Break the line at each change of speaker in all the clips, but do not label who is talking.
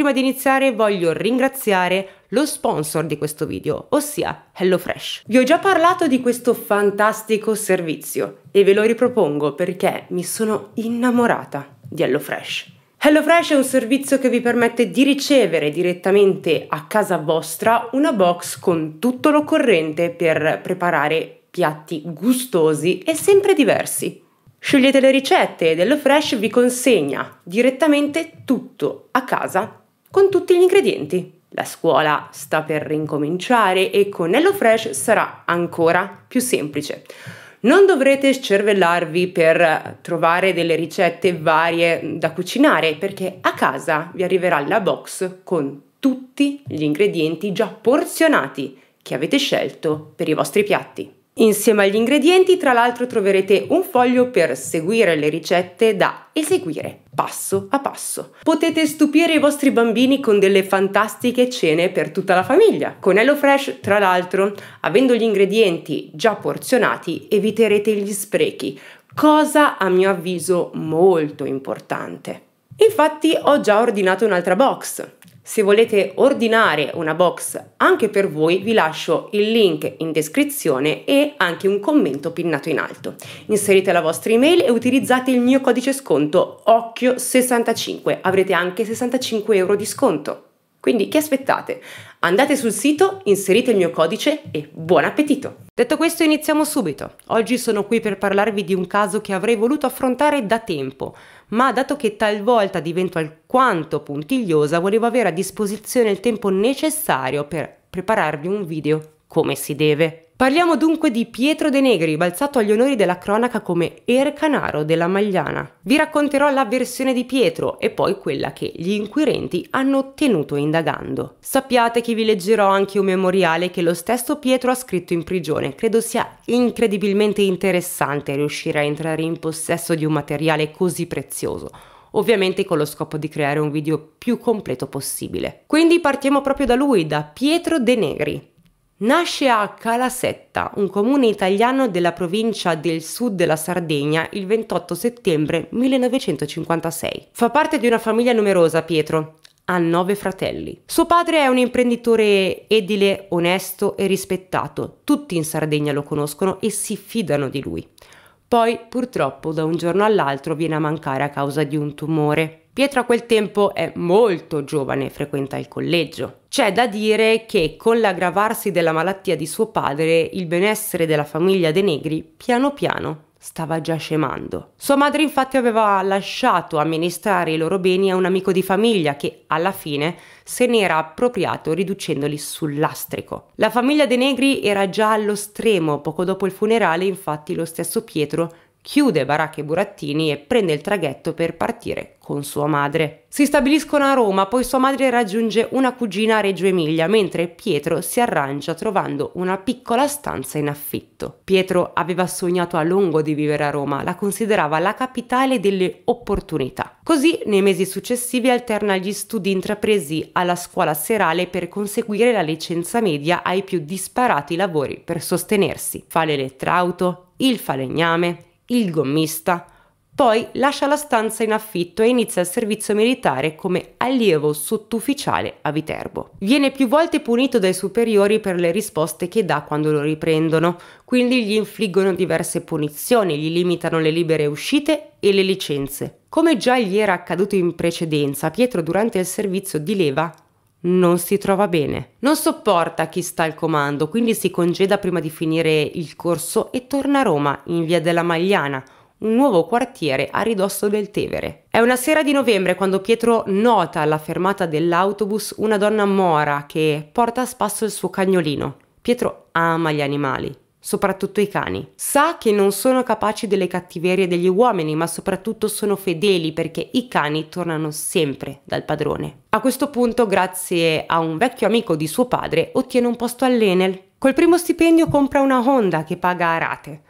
Prima di iniziare voglio ringraziare lo sponsor di questo video, ossia HelloFresh. Vi ho già parlato di questo fantastico servizio e ve lo ripropongo perché mi sono innamorata di HelloFresh. HelloFresh è un servizio che vi permette di ricevere direttamente a casa vostra una box con tutto l'occorrente per preparare piatti gustosi e sempre diversi. Scegliete le ricette ed HelloFresh vi consegna direttamente tutto a casa con tutti gli ingredienti. La scuola sta per ricominciare e con HelloFresh sarà ancora più semplice. Non dovrete scervellarvi per trovare delle ricette varie da cucinare perché a casa vi arriverà la box con tutti gli ingredienti già porzionati che avete scelto per i vostri piatti. Insieme agli ingredienti, tra l'altro, troverete un foglio per seguire le ricette da eseguire passo a passo. Potete stupire i vostri bambini con delle fantastiche cene per tutta la famiglia. Con HelloFresh, tra l'altro, avendo gli ingredienti già porzionati, eviterete gli sprechi, cosa a mio avviso molto importante. Infatti ho già ordinato un'altra box se volete ordinare una box anche per voi vi lascio il link in descrizione e anche un commento pinnato in alto. Inserite la vostra email e utilizzate il mio codice sconto occhio65, avrete anche 65 euro di sconto. Quindi che aspettate? Andate sul sito, inserite il mio codice e buon appetito! Detto questo iniziamo subito. Oggi sono qui per parlarvi di un caso che avrei voluto affrontare da tempo ma dato che talvolta divento alquanto puntigliosa, volevo avere a disposizione il tempo necessario per prepararvi un video come si deve. Parliamo dunque di Pietro De Negri, balzato agli onori della cronaca come Er Canaro della Magliana. Vi racconterò la versione di Pietro e poi quella che gli inquirenti hanno ottenuto indagando. Sappiate che vi leggerò anche un memoriale che lo stesso Pietro ha scritto in prigione. Credo sia incredibilmente interessante riuscire a entrare in possesso di un materiale così prezioso ovviamente con lo scopo di creare un video più completo possibile. Quindi partiamo proprio da lui, da Pietro De Negri. Nasce a Calasetta, un comune italiano della provincia del sud della Sardegna, il 28 settembre 1956. Fa parte di una famiglia numerosa, Pietro. Ha nove fratelli. Suo padre è un imprenditore edile, onesto e rispettato. Tutti in Sardegna lo conoscono e si fidano di lui. Poi, purtroppo, da un giorno all'altro viene a mancare a causa di un tumore. Pietro a quel tempo è molto giovane e frequenta il collegio. C'è da dire che con l'aggravarsi della malattia di suo padre, il benessere della famiglia De Negri piano piano stava già scemando. Sua madre infatti aveva lasciato amministrare i loro beni a un amico di famiglia che alla fine se n'era appropriato riducendoli sul lastrico. La famiglia De Negri era già allo stremo, poco dopo il funerale infatti lo stesso Pietro chiude Baracca e Burattini e prende il traghetto per partire con sua madre. Si stabiliscono a Roma, poi sua madre raggiunge una cugina a Reggio Emilia, mentre Pietro si arrangia trovando una piccola stanza in affitto. Pietro aveva sognato a lungo di vivere a Roma, la considerava la capitale delle opportunità. Così nei mesi successivi alterna gli studi intrapresi alla scuola serale per conseguire la licenza media ai più disparati lavori per sostenersi. Fa l'elettrauto, il falegname, il gommista. Poi lascia la stanza in affitto e inizia il servizio militare come allievo sottufficiale a Viterbo. Viene più volte punito dai superiori per le risposte che dà quando lo riprendono, quindi gli infliggono diverse punizioni, gli limitano le libere uscite e le licenze. Come già gli era accaduto in precedenza, Pietro durante il servizio di leva non si trova bene. Non sopporta chi sta al comando, quindi si congeda prima di finire il corso e torna a Roma, in via della Magliana, un nuovo quartiere a ridosso del Tevere. È una sera di novembre quando Pietro nota alla fermata dell'autobus una donna mora che porta a spasso il suo cagnolino. Pietro ama gli animali soprattutto i cani. Sa che non sono capaci delle cattiverie degli uomini, ma soprattutto sono fedeli perché i cani tornano sempre dal padrone. A questo punto, grazie a un vecchio amico di suo padre, ottiene un posto all'Enel. Col primo stipendio compra una Honda che paga a rate.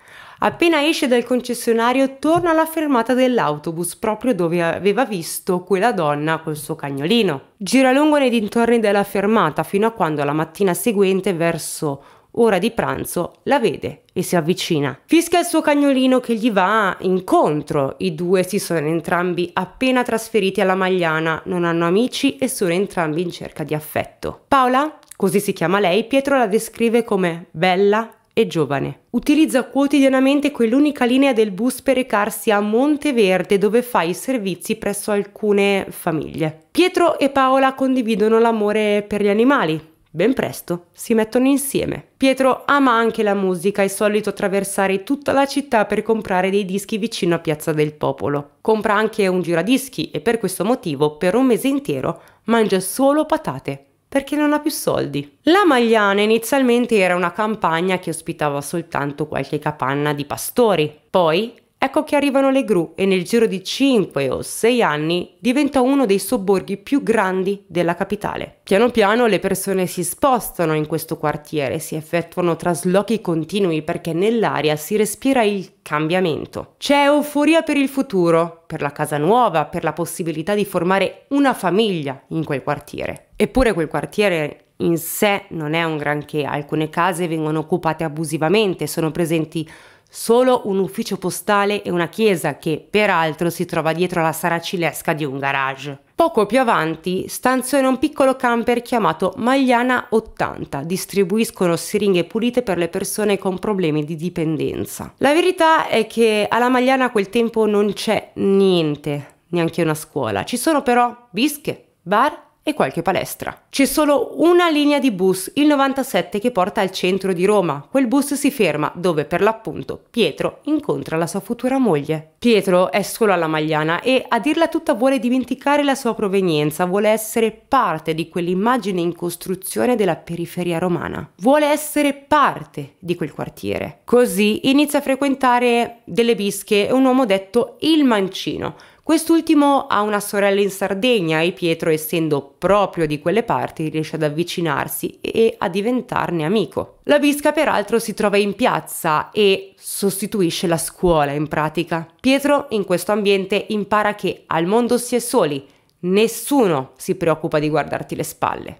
Appena esce dal concessionario torna alla fermata dell'autobus proprio dove aveva visto quella donna col suo cagnolino. Gira lungo nei dintorni della fermata fino a quando la mattina seguente verso ora di pranzo, la vede e si avvicina. Fischia il suo cagnolino che gli va incontro. I due si sono entrambi appena trasferiti alla Magliana, non hanno amici e sono entrambi in cerca di affetto. Paola, così si chiama lei, Pietro la descrive come bella e giovane. Utilizza quotidianamente quell'unica linea del bus per recarsi a Monteverde dove fa i servizi presso alcune famiglie. Pietro e Paola condividono l'amore per gli animali, Ben presto si mettono insieme. Pietro ama anche la musica e solito attraversare tutta la città per comprare dei dischi vicino a Piazza del Popolo. Compra anche un giradischi e per questo motivo per un mese intero mangia solo patate perché non ha più soldi. La Magliana inizialmente era una campagna che ospitava soltanto qualche capanna di pastori, poi Ecco che arrivano le gru e nel giro di 5 o 6 anni diventa uno dei sobborghi più grandi della capitale. Piano piano le persone si spostano in questo quartiere, si effettuano traslochi continui perché nell'aria si respira il cambiamento. C'è euforia per il futuro, per la casa nuova, per la possibilità di formare una famiglia in quel quartiere. Eppure quel quartiere in sé non è un granché, alcune case vengono occupate abusivamente, sono presenti solo un ufficio postale e una chiesa che peraltro si trova dietro la saracilesca di un garage. Poco più avanti stanziona un piccolo camper chiamato Magliana 80, distribuiscono siringhe pulite per le persone con problemi di dipendenza. La verità è che alla Magliana a quel tempo non c'è niente, neanche una scuola, ci sono però bische, bar e qualche palestra. C'è solo una linea di bus, il 97, che porta al centro di Roma. Quel bus si ferma dove per l'appunto Pietro incontra la sua futura moglie. Pietro è solo alla Magliana e a dirla tutta vuole dimenticare la sua provenienza, vuole essere parte di quell'immagine in costruzione della periferia romana. Vuole essere parte di quel quartiere. Così inizia a frequentare delle bische un uomo detto il Mancino, Quest'ultimo ha una sorella in Sardegna e Pietro, essendo proprio di quelle parti, riesce ad avvicinarsi e a diventarne amico. La Visca peraltro si trova in piazza e sostituisce la scuola in pratica. Pietro in questo ambiente impara che al mondo si è soli, nessuno si preoccupa di guardarti le spalle.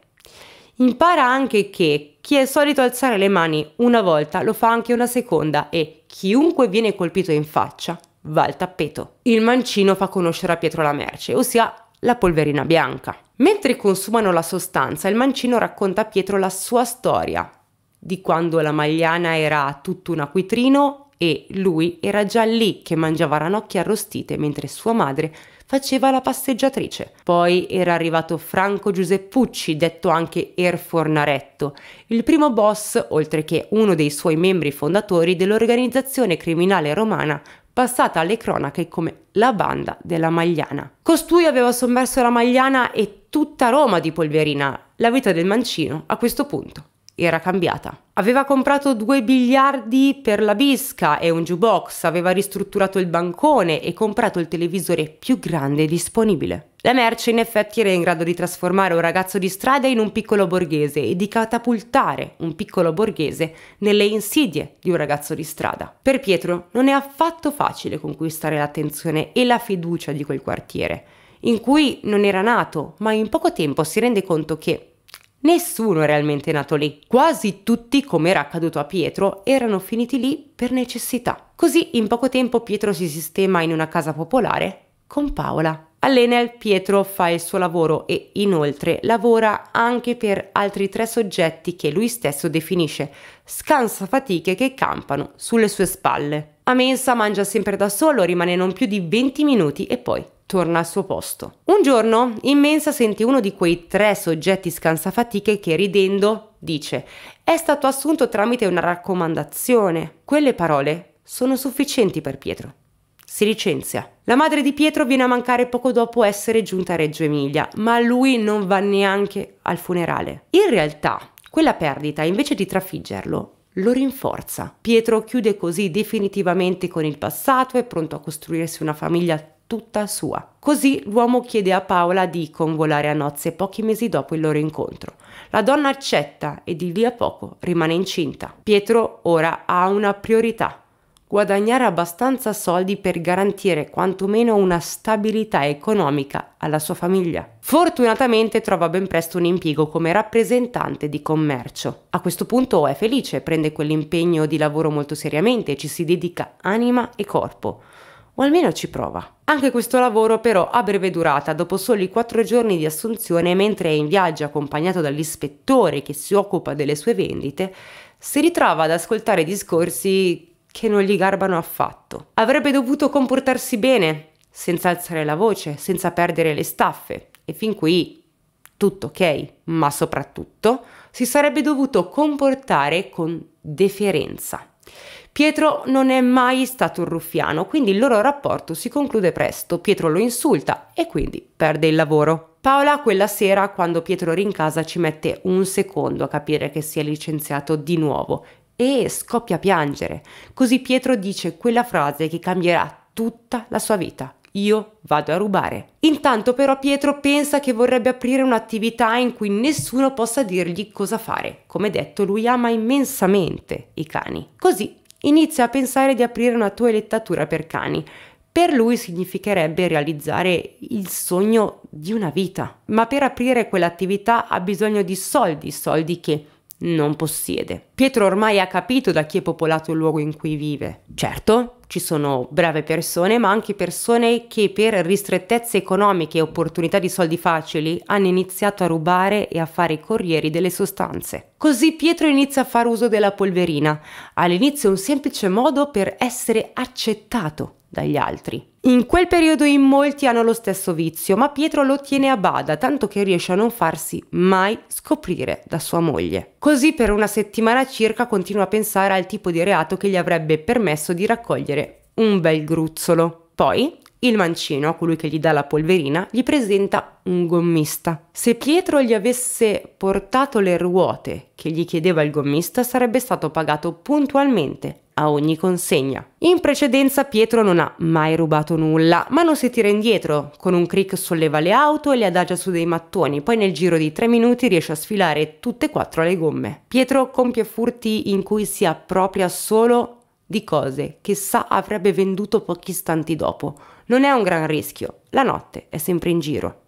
Impara anche che chi è solito alzare le mani una volta lo fa anche una seconda e chiunque viene colpito in faccia va al tappeto. Il mancino fa conoscere a Pietro la merce, ossia la polverina bianca. Mentre consumano la sostanza, il mancino racconta a Pietro la sua storia, di quando la Magliana era tutto un acquitrino e lui era già lì che mangiava ranocchie arrostite mentre sua madre faceva la passeggiatrice. Poi era arrivato Franco Giuseppucci, detto anche Er Fornaretto, il primo boss, oltre che uno dei suoi membri fondatori dell'organizzazione criminale romana passata alle cronache come la banda della Magliana. Costui aveva sommerso la Magliana e tutta Roma di polverina. La vita del mancino a questo punto era cambiata. Aveva comprato due biliardi per la bisca e un jukebox, aveva ristrutturato il bancone e comprato il televisore più grande disponibile. La merce in effetti era in grado di trasformare un ragazzo di strada in un piccolo borghese e di catapultare un piccolo borghese nelle insidie di un ragazzo di strada. Per Pietro non è affatto facile conquistare l'attenzione e la fiducia di quel quartiere, in cui non era nato, ma in poco tempo si rende conto che Nessuno è realmente nato lì, quasi tutti, come era accaduto a Pietro, erano finiti lì per necessità. Così in poco tempo Pietro si sistema in una casa popolare con Paola. All'Enel Pietro fa il suo lavoro e inoltre lavora anche per altri tre soggetti che lui stesso definisce scansafatiche che campano sulle sue spalle. A mensa mangia sempre da solo, rimane non più di 20 minuti e poi torna al suo posto. Un giorno, in mensa, sente uno di quei tre soggetti scansafatiche che ridendo dice è stato assunto tramite una raccomandazione. Quelle parole sono sufficienti per Pietro. Si licenzia. La madre di Pietro viene a mancare poco dopo essere giunta a Reggio Emilia, ma lui non va neanche al funerale. In realtà, quella perdita, invece di trafiggerlo, lo rinforza. Pietro chiude così definitivamente con il passato, è pronto a costruirsi una famiglia tutta sua. Così l'uomo chiede a Paola di convolare a nozze pochi mesi dopo il loro incontro. La donna accetta e di lì a poco rimane incinta. Pietro ora ha una priorità. Guadagnare abbastanza soldi per garantire quantomeno una stabilità economica alla sua famiglia. Fortunatamente trova ben presto un impiego come rappresentante di commercio. A questo punto è felice, prende quell'impegno di lavoro molto seriamente e ci si dedica anima e corpo o almeno ci prova. Anche questo lavoro però ha breve durata, dopo soli quattro giorni di assunzione mentre è in viaggio accompagnato dall'ispettore che si occupa delle sue vendite, si ritrova ad ascoltare discorsi che non gli garbano affatto. Avrebbe dovuto comportarsi bene, senza alzare la voce, senza perdere le staffe e fin qui tutto ok, ma soprattutto si sarebbe dovuto comportare con deferenza. Pietro non è mai stato un ruffiano, quindi il loro rapporto si conclude presto. Pietro lo insulta e quindi perde il lavoro. Paola quella sera, quando Pietro rincasa, ci mette un secondo a capire che si è licenziato di nuovo e scoppia a piangere. Così Pietro dice quella frase che cambierà tutta la sua vita. Io vado a rubare. Intanto però Pietro pensa che vorrebbe aprire un'attività in cui nessuno possa dirgli cosa fare. Come detto, lui ama immensamente i cani. Così inizia a pensare di aprire una toilettatura per cani. Per lui significherebbe realizzare il sogno di una vita, ma per aprire quell'attività ha bisogno di soldi, soldi che non possiede. Pietro ormai ha capito da chi è popolato il luogo in cui vive. Certo, ci sono brave persone, ma anche persone che per ristrettezze economiche e opportunità di soldi facili hanno iniziato a rubare e a fare i corrieri delle sostanze. Così Pietro inizia a far uso della polverina, all'inizio un semplice modo per essere accettato dagli altri. In quel periodo in molti hanno lo stesso vizio, ma Pietro lo tiene a bada, tanto che riesce a non farsi mai scoprire da sua moglie. Così per una settimana circa continua a pensare al tipo di reato che gli avrebbe permesso di raccogliere un bel gruzzolo. Poi, il mancino, colui che gli dà la polverina, gli presenta un gommista. Se Pietro gli avesse portato le ruote che gli chiedeva il gommista, sarebbe stato pagato puntualmente a ogni consegna. In precedenza Pietro non ha mai rubato nulla, ma non si tira indietro. Con un crick solleva le auto e le adagia su dei mattoni, poi nel giro di tre minuti riesce a sfilare tutte e quattro le gomme. Pietro compie furti in cui si appropria solo di cose che sa avrebbe venduto pochi istanti dopo. Non è un gran rischio, la notte è sempre in giro.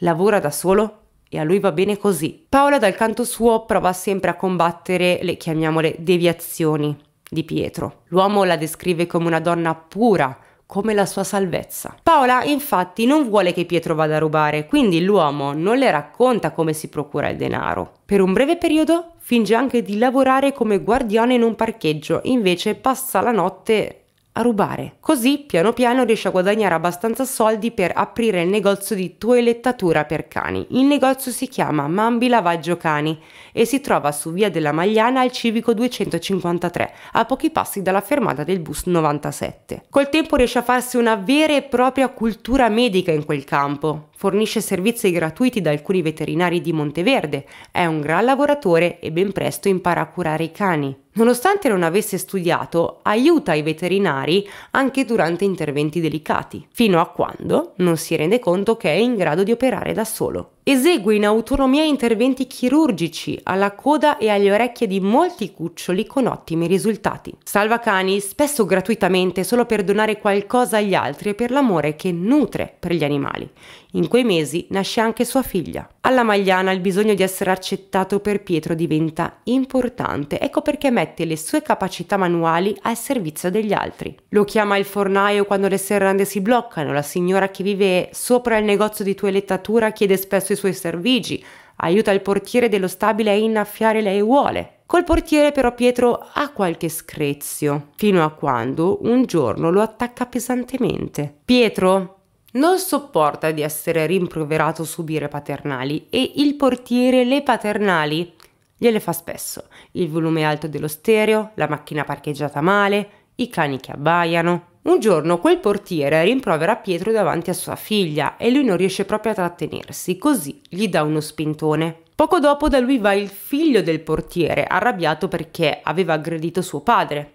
Lavora da solo e a lui va bene così. Paola dal canto suo prova sempre a combattere le chiamiamole deviazioni di Pietro. L'uomo la descrive come una donna pura, come la sua salvezza. Paola infatti non vuole che Pietro vada a rubare, quindi l'uomo non le racconta come si procura il denaro. Per un breve periodo finge anche di lavorare come guardiana in un parcheggio, invece passa la notte a rubare. Così piano piano riesce a guadagnare abbastanza soldi per aprire il negozio di toelettatura per cani. Il negozio si chiama Mambi Lavaggio Cani e si trova su via della Magliana al civico 253, a pochi passi dalla fermata del bus 97. Col tempo riesce a farsi una vera e propria cultura medica in quel campo. Fornisce servizi gratuiti da alcuni veterinari di Monteverde, è un gran lavoratore e ben presto impara a curare i cani. Nonostante non avesse studiato, aiuta i veterinari anche durante interventi delicati, fino a quando non si rende conto che è in grado di operare da solo. Esegue in autonomia interventi chirurgici alla coda e alle orecchie di molti cuccioli con ottimi risultati. Salva cani spesso gratuitamente solo per donare qualcosa agli altri e per l'amore che nutre per gli animali. In quei mesi nasce anche sua figlia. Alla Magliana il bisogno di essere accettato per Pietro diventa importante, ecco perché mette le sue capacità manuali al servizio degli altri. Lo chiama il fornaio quando le serrande si bloccano, la signora che vive sopra il negozio di toilettatura chiede spesso i i suoi servigi, aiuta il portiere dello stabile a innaffiare le aiuole. Col portiere però Pietro ha qualche screzio, fino a quando un giorno lo attacca pesantemente. Pietro non sopporta di essere rimproverato subire paternali e il portiere le paternali gliele fa spesso. Il volume alto dello stereo, la macchina parcheggiata male, i cani che abbaiano. Un giorno quel portiere rimprovera Pietro davanti a sua figlia e lui non riesce proprio a trattenersi, così gli dà uno spintone. Poco dopo da lui va il figlio del portiere, arrabbiato perché aveva aggredito suo padre.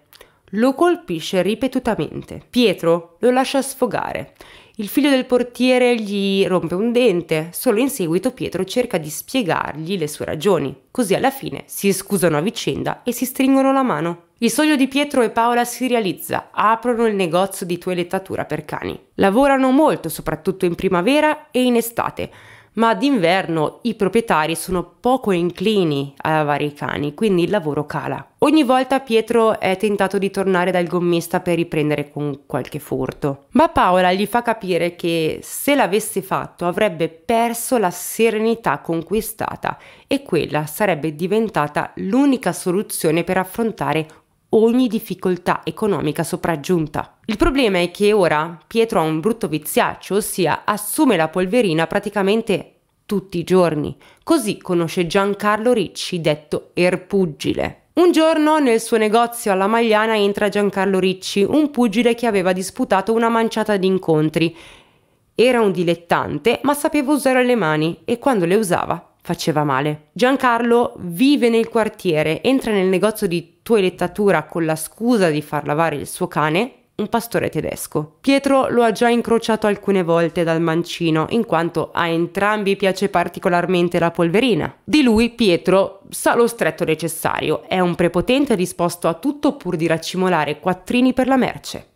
Lo colpisce ripetutamente. Pietro lo lascia sfogare il figlio del portiere gli rompe un dente, solo in seguito Pietro cerca di spiegargli le sue ragioni, così alla fine si scusano a vicenda e si stringono la mano. Il sogno di Pietro e Paola si realizza, aprono il negozio di toilettatura per cani. Lavorano molto, soprattutto in primavera e in estate, ma d'inverno i proprietari sono poco inclini a lavare i cani, quindi il lavoro cala. Ogni volta Pietro è tentato di tornare dal gommista per riprendere con qualche furto, ma Paola gli fa capire che se l'avesse fatto avrebbe perso la serenità conquistata e quella sarebbe diventata l'unica soluzione per affrontare ogni difficoltà economica sopraggiunta. Il problema è che ora Pietro ha un brutto viziaccio, ossia assume la polverina praticamente tutti i giorni. Così conosce Giancarlo Ricci, detto Erpugile. Un giorno nel suo negozio alla Magliana entra Giancarlo Ricci, un pugile che aveva disputato una manciata di incontri. Era un dilettante, ma sapeva usare le mani e quando le usava faceva male. Giancarlo vive nel quartiere, entra nel negozio di toilettatura con la scusa di far lavare il suo cane, un pastore tedesco. Pietro lo ha già incrociato alcune volte dal mancino, in quanto a entrambi piace particolarmente la polverina. Di lui Pietro sa lo stretto necessario, è un prepotente disposto a tutto pur di raccimolare quattrini per la merce.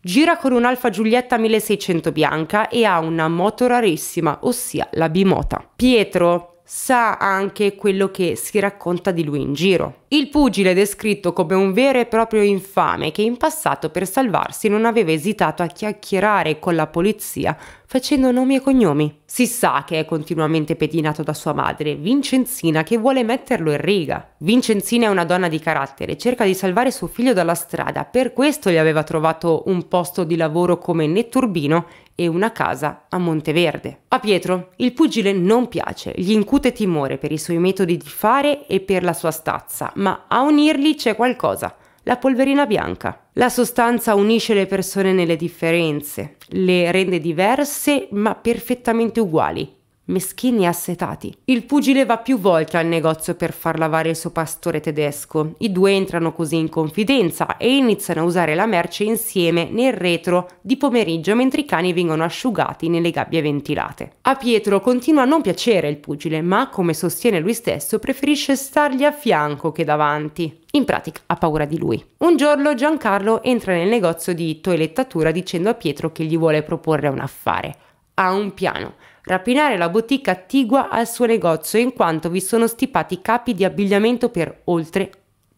Gira con un'Alfa Giulietta 1600 bianca e ha una moto rarissima, ossia la bimota. Pietro sa anche quello che si racconta di lui in giro. Il pugile è descritto come un vero e proprio infame che in passato per salvarsi non aveva esitato a chiacchierare con la polizia facendo nomi e cognomi. Si sa che è continuamente pedinato da sua madre, Vincenzina, che vuole metterlo in riga. Vincenzina è una donna di carattere, cerca di salvare suo figlio dalla strada, per questo gli aveva trovato un posto di lavoro come netturbino e una casa a Monteverde. A Pietro il pugile non piace, gli incute timore per i suoi metodi di fare e per la sua stazza, ma a unirli c'è qualcosa, la polverina bianca. La sostanza unisce le persone nelle differenze, le rende diverse ma perfettamente uguali meschini e assetati. Il pugile va più volte al negozio per far lavare il suo pastore tedesco. I due entrano così in confidenza e iniziano a usare la merce insieme nel retro di pomeriggio mentre i cani vengono asciugati nelle gabbie ventilate. A Pietro continua a non piacere il pugile, ma come sostiene lui stesso preferisce stargli a fianco che davanti. In pratica ha paura di lui. Un giorno Giancarlo entra nel negozio di toilettatura dicendo a Pietro che gli vuole proporre un affare. Ha un piano rapinare la botica attigua al suo negozio in quanto vi sono stipati capi di abbigliamento per oltre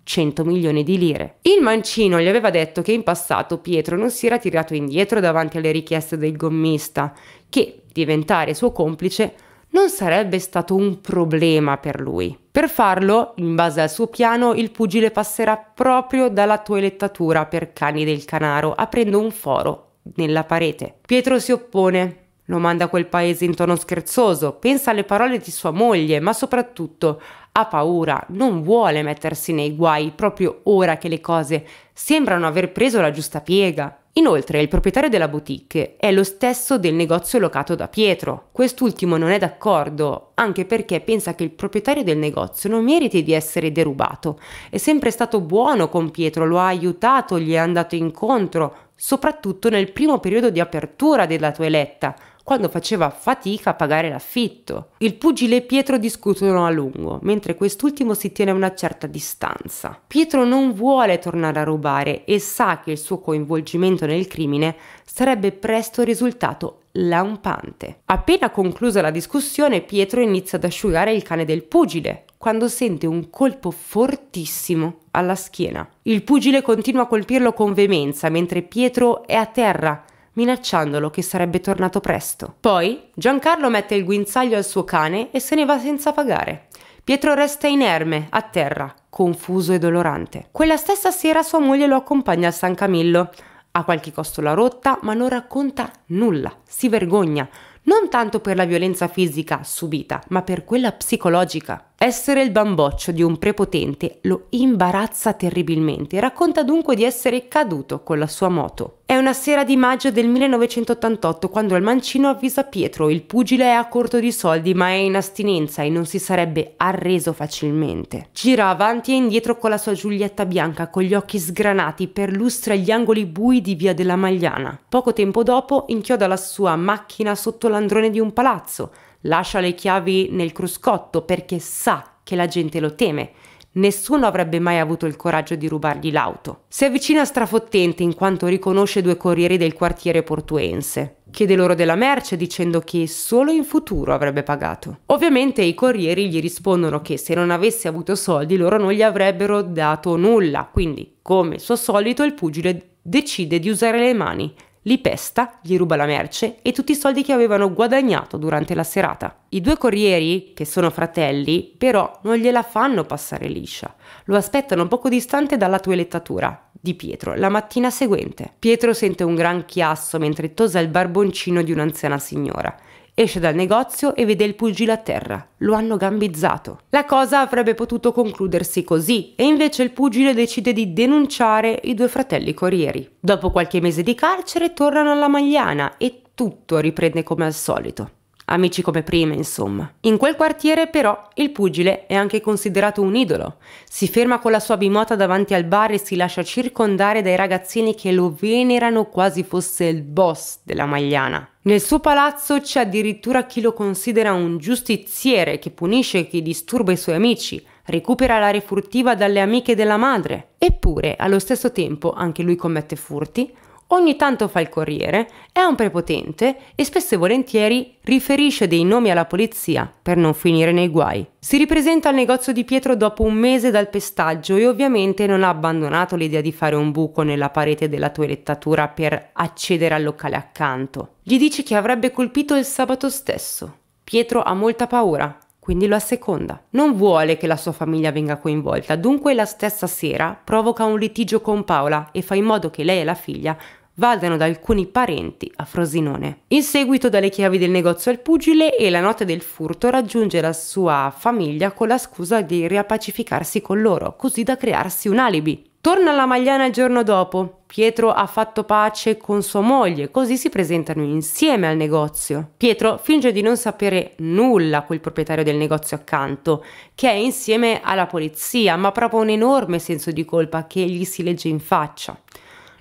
100 milioni di lire. Il mancino gli aveva detto che in passato Pietro non si era tirato indietro davanti alle richieste del gommista, che diventare suo complice non sarebbe stato un problema per lui. Per farlo, in base al suo piano, il pugile passerà proprio dalla toelettatura per cani del canaro, aprendo un foro nella parete. Pietro si oppone, lo manda a quel paese in tono scherzoso, pensa alle parole di sua moglie, ma soprattutto ha paura, non vuole mettersi nei guai proprio ora che le cose sembrano aver preso la giusta piega. Inoltre il proprietario della boutique è lo stesso del negozio locato da Pietro. Quest'ultimo non è d'accordo, anche perché pensa che il proprietario del negozio non meriti di essere derubato. È sempre stato buono con Pietro, lo ha aiutato, gli è andato incontro, soprattutto nel primo periodo di apertura della toeletta, quando faceva fatica a pagare l'affitto. Il pugile e Pietro discutono a lungo, mentre quest'ultimo si tiene a una certa distanza. Pietro non vuole tornare a rubare e sa che il suo coinvolgimento nel crimine sarebbe presto risultato lampante. Appena conclusa la discussione, Pietro inizia ad asciugare il cane del pugile quando sente un colpo fortissimo alla schiena. Il pugile continua a colpirlo con veemenza mentre Pietro è a terra minacciandolo che sarebbe tornato presto. Poi Giancarlo mette il guinzaglio al suo cane e se ne va senza pagare. Pietro resta inerme, a terra, confuso e dolorante. Quella stessa sera sua moglie lo accompagna a San Camillo. Ha qualche costola rotta, ma non racconta nulla, si vergogna, non tanto per la violenza fisica subita, ma per quella psicologica. Essere il bamboccio di un prepotente lo imbarazza terribilmente. Racconta dunque di essere caduto con la sua moto. È una sera di maggio del 1988 quando il mancino avvisa Pietro, il pugile è a corto di soldi ma è in astinenza e non si sarebbe arreso facilmente. Gira avanti e indietro con la sua Giulietta bianca con gli occhi sgranati perlustra gli angoli bui di via della Magliana. Poco tempo dopo inchioda la sua macchina sotto l'androne di un palazzo lascia le chiavi nel cruscotto perché sa che la gente lo teme. Nessuno avrebbe mai avuto il coraggio di rubargli l'auto. Si avvicina strafottente in quanto riconosce due corrieri del quartiere portuense. Chiede loro della merce dicendo che solo in futuro avrebbe pagato. Ovviamente i corrieri gli rispondono che se non avesse avuto soldi loro non gli avrebbero dato nulla, quindi come suo solito il pugile decide di usare le mani li pesta, gli ruba la merce e tutti i soldi che avevano guadagnato durante la serata. I due corrieri, che sono fratelli, però non gliela fanno passare liscia. Lo aspettano poco distante dalla toelettatura di Pietro la mattina seguente. Pietro sente un gran chiasso mentre tosa il barboncino di un'anziana signora. Esce dal negozio e vede il pugile a terra. Lo hanno gambizzato. La cosa avrebbe potuto concludersi così e invece il pugile decide di denunciare i due fratelli corrieri. Dopo qualche mese di carcere tornano alla Magliana e tutto riprende come al solito amici come prima insomma. In quel quartiere però il pugile è anche considerato un idolo, si ferma con la sua bimota davanti al bar e si lascia circondare dai ragazzini che lo venerano quasi fosse il boss della Magliana. Nel suo palazzo c'è addirittura chi lo considera un giustiziere che punisce chi disturba i suoi amici, recupera la refurtiva dalle amiche della madre. Eppure, allo stesso tempo, anche lui commette furti, ogni tanto fa il corriere, è un prepotente e spesso e volentieri riferisce dei nomi alla polizia per non finire nei guai. Si ripresenta al negozio di Pietro dopo un mese dal pestaggio e ovviamente non ha abbandonato l'idea di fare un buco nella parete della toilettatura per accedere al locale accanto. Gli dice che avrebbe colpito il sabato stesso. Pietro ha molta paura quindi lo asseconda. Non vuole che la sua famiglia venga coinvolta, dunque la stessa sera provoca un litigio con Paola e fa in modo che lei e la figlia vadano da alcuni parenti a Frosinone. In seguito dà le chiavi del negozio al pugile e la notte del furto raggiunge la sua famiglia con la scusa di riappacificarsi con loro, così da crearsi un alibi. Torna alla Magliana il giorno dopo. Pietro ha fatto pace con sua moglie, così si presentano insieme al negozio. Pietro finge di non sapere nulla quel proprietario del negozio accanto, che è insieme alla polizia, ma prova un enorme senso di colpa che gli si legge in faccia.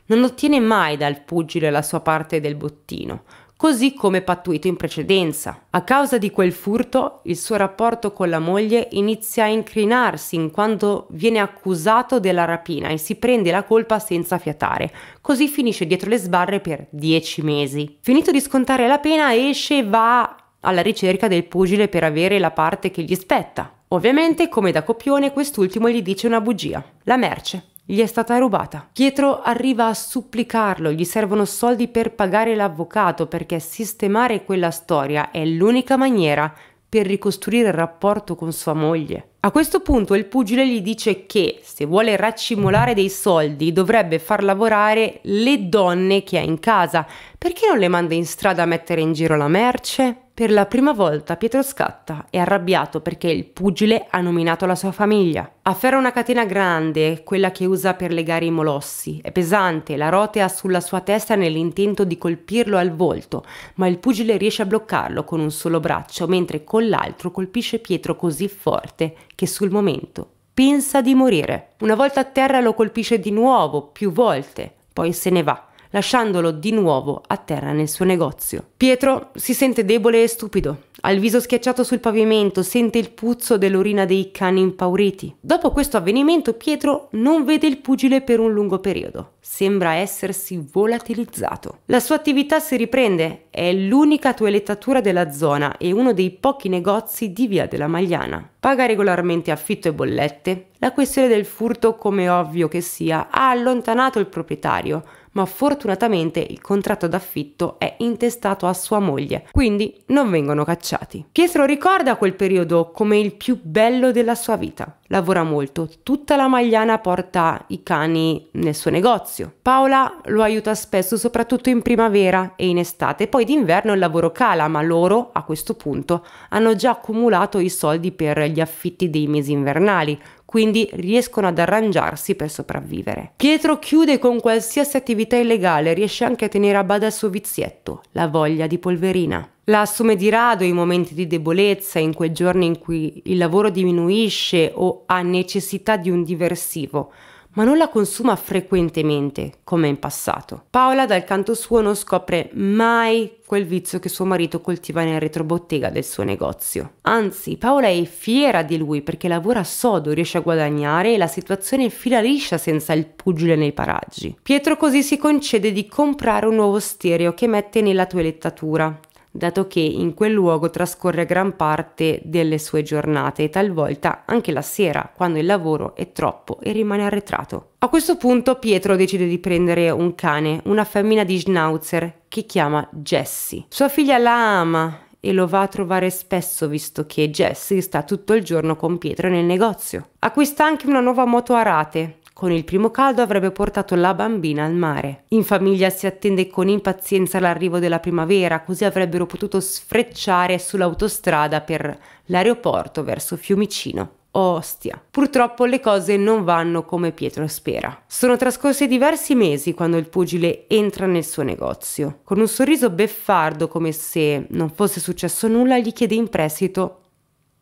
Non ottiene mai dal pugile la sua parte del bottino, così come pattuito in precedenza. A causa di quel furto, il suo rapporto con la moglie inizia a incrinarsi in quanto viene accusato della rapina e si prende la colpa senza fiatare, così finisce dietro le sbarre per 10 mesi. Finito di scontare la pena, esce e va alla ricerca del pugile per avere la parte che gli spetta. Ovviamente, come da copione, quest'ultimo gli dice una bugia, la merce. Gli è stata rubata. Pietro arriva a supplicarlo, gli servono soldi per pagare l'avvocato perché sistemare quella storia è l'unica maniera per ricostruire il rapporto con sua moglie. A questo punto il pugile gli dice che se vuole raccimolare dei soldi dovrebbe far lavorare le donne che ha in casa. Perché non le manda in strada a mettere in giro la merce? Per la prima volta Pietro scatta, è arrabbiato perché il pugile ha nominato la sua famiglia. Afferra una catena grande, quella che usa per legare i molossi. È pesante, la rotea sulla sua testa nell'intento di colpirlo al volto, ma il pugile riesce a bloccarlo con un solo braccio, mentre con l'altro colpisce Pietro così forte che sul momento pensa di morire. Una volta a terra lo colpisce di nuovo, più volte, poi se ne va lasciandolo di nuovo a terra nel suo negozio. Pietro si sente debole e stupido, ha il viso schiacciato sul pavimento, sente il puzzo dell'urina dei cani impauriti. Dopo questo avvenimento Pietro non vede il pugile per un lungo periodo, sembra essersi volatilizzato. La sua attività si riprende, è l'unica toelettatura della zona e uno dei pochi negozi di via della Magliana. Paga regolarmente affitto e bollette. La questione del furto, come ovvio che sia, ha allontanato il proprietario, ma fortunatamente il contratto d'affitto è intestato a sua moglie, quindi non vengono cacciati. Pietro ricorda quel periodo come il più bello della sua vita. Lavora molto, tutta la magliana porta i cani nel suo negozio. Paola lo aiuta spesso, soprattutto in primavera e in estate, poi d'inverno il lavoro cala, ma loro a questo punto hanno già accumulato i soldi per gli affitti dei mesi invernali, quindi riescono ad arrangiarsi per sopravvivere. Pietro chiude con qualsiasi attività illegale, e riesce anche a tenere a bada il suo vizietto, la voglia di polverina. La assume di rado in momenti di debolezza, in quei giorni in cui il lavoro diminuisce o ha necessità di un diversivo, ma non la consuma frequentemente come in passato. Paola dal canto suo non scopre mai quel vizio che suo marito coltiva nel retrobottega del suo negozio. Anzi, Paola è fiera di lui perché lavora sodo, riesce a guadagnare e la situazione fila liscia senza il pugile nei paraggi. Pietro così si concede di comprare un nuovo stereo che mette nella toelettatura dato che in quel luogo trascorre gran parte delle sue giornate e talvolta anche la sera, quando il lavoro è troppo e rimane arretrato. A questo punto Pietro decide di prendere un cane, una femmina di schnauzer che chiama Jessie. Sua figlia la ama e lo va a trovare spesso visto che Jessie sta tutto il giorno con Pietro nel negozio. Acquista anche una nuova moto a rate con il primo caldo avrebbe portato la bambina al mare. In famiglia si attende con impazienza l'arrivo della primavera, così avrebbero potuto sfrecciare sull'autostrada per l'aeroporto verso Fiumicino. Ostia. Purtroppo le cose non vanno come Pietro spera. Sono trascorsi diversi mesi quando il pugile entra nel suo negozio. Con un sorriso beffardo come se non fosse successo nulla gli chiede in prestito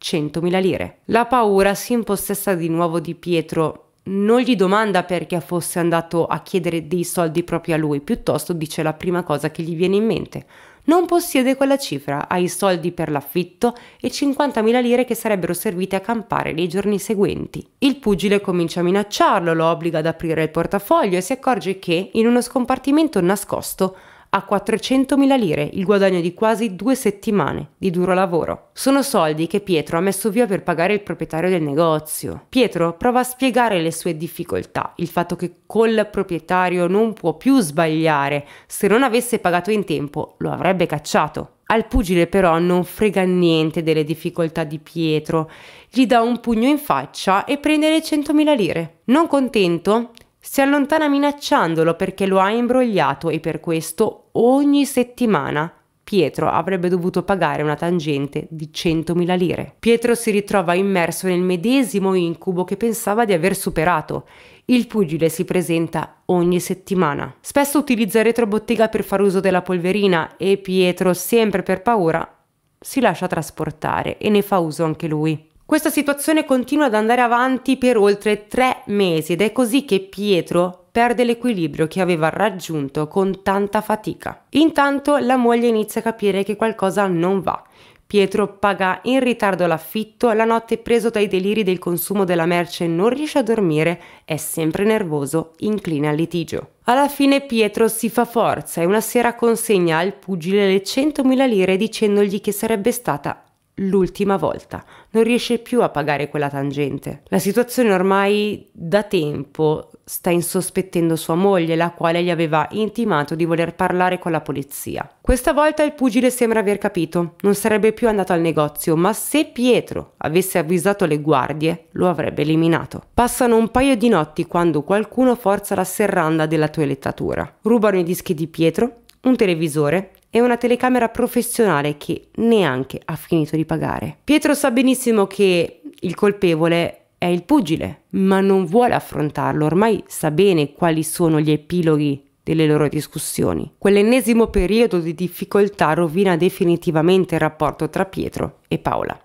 100.000 lire. La paura si impossessa di nuovo di Pietro non gli domanda perché fosse andato a chiedere dei soldi proprio a lui, piuttosto dice la prima cosa che gli viene in mente. Non possiede quella cifra, ha i soldi per l'affitto e 50.000 lire che sarebbero servite a campare nei giorni seguenti. Il pugile comincia a minacciarlo, lo obbliga ad aprire il portafoglio e si accorge che, in uno scompartimento nascosto, a 400.000 lire, il guadagno di quasi due settimane di duro lavoro. Sono soldi che Pietro ha messo via per pagare il proprietario del negozio. Pietro prova a spiegare le sue difficoltà, il fatto che col proprietario non può più sbagliare, se non avesse pagato in tempo lo avrebbe cacciato. Al pugile però non frega niente delle difficoltà di Pietro, gli dà un pugno in faccia e prende le 100.000 lire. Non contento, si allontana minacciandolo perché lo ha imbrogliato e per questo ogni settimana Pietro avrebbe dovuto pagare una tangente di 100.000 lire. Pietro si ritrova immerso nel medesimo incubo che pensava di aver superato. Il pugile si presenta ogni settimana. Spesso utilizza retrobottega per far uso della polverina e Pietro, sempre per paura, si lascia trasportare e ne fa uso anche lui. Questa situazione continua ad andare avanti per oltre tre mesi ed è così che Pietro perde l'equilibrio che aveva raggiunto con tanta fatica. Intanto la moglie inizia a capire che qualcosa non va. Pietro paga in ritardo l'affitto, la notte preso dai deliri del consumo della merce non riesce a dormire, è sempre nervoso, inclina al litigio. Alla fine Pietro si fa forza e una sera consegna al pugile le 100.000 lire dicendogli che sarebbe stata l'ultima volta, non riesce più a pagare quella tangente. La situazione ormai da tempo sta insospettendo sua moglie, la quale gli aveva intimato di voler parlare con la polizia. Questa volta il pugile sembra aver capito, non sarebbe più andato al negozio, ma se Pietro avesse avvisato le guardie, lo avrebbe eliminato. Passano un paio di notti quando qualcuno forza la serranda della toilettatura. Rubano i dischi di Pietro, un televisore e una telecamera professionale che neanche ha finito di pagare. Pietro sa benissimo che il colpevole è il pugile, ma non vuole affrontarlo, ormai sa bene quali sono gli epiloghi delle loro discussioni. Quell'ennesimo periodo di difficoltà rovina definitivamente il rapporto tra Pietro e Paola.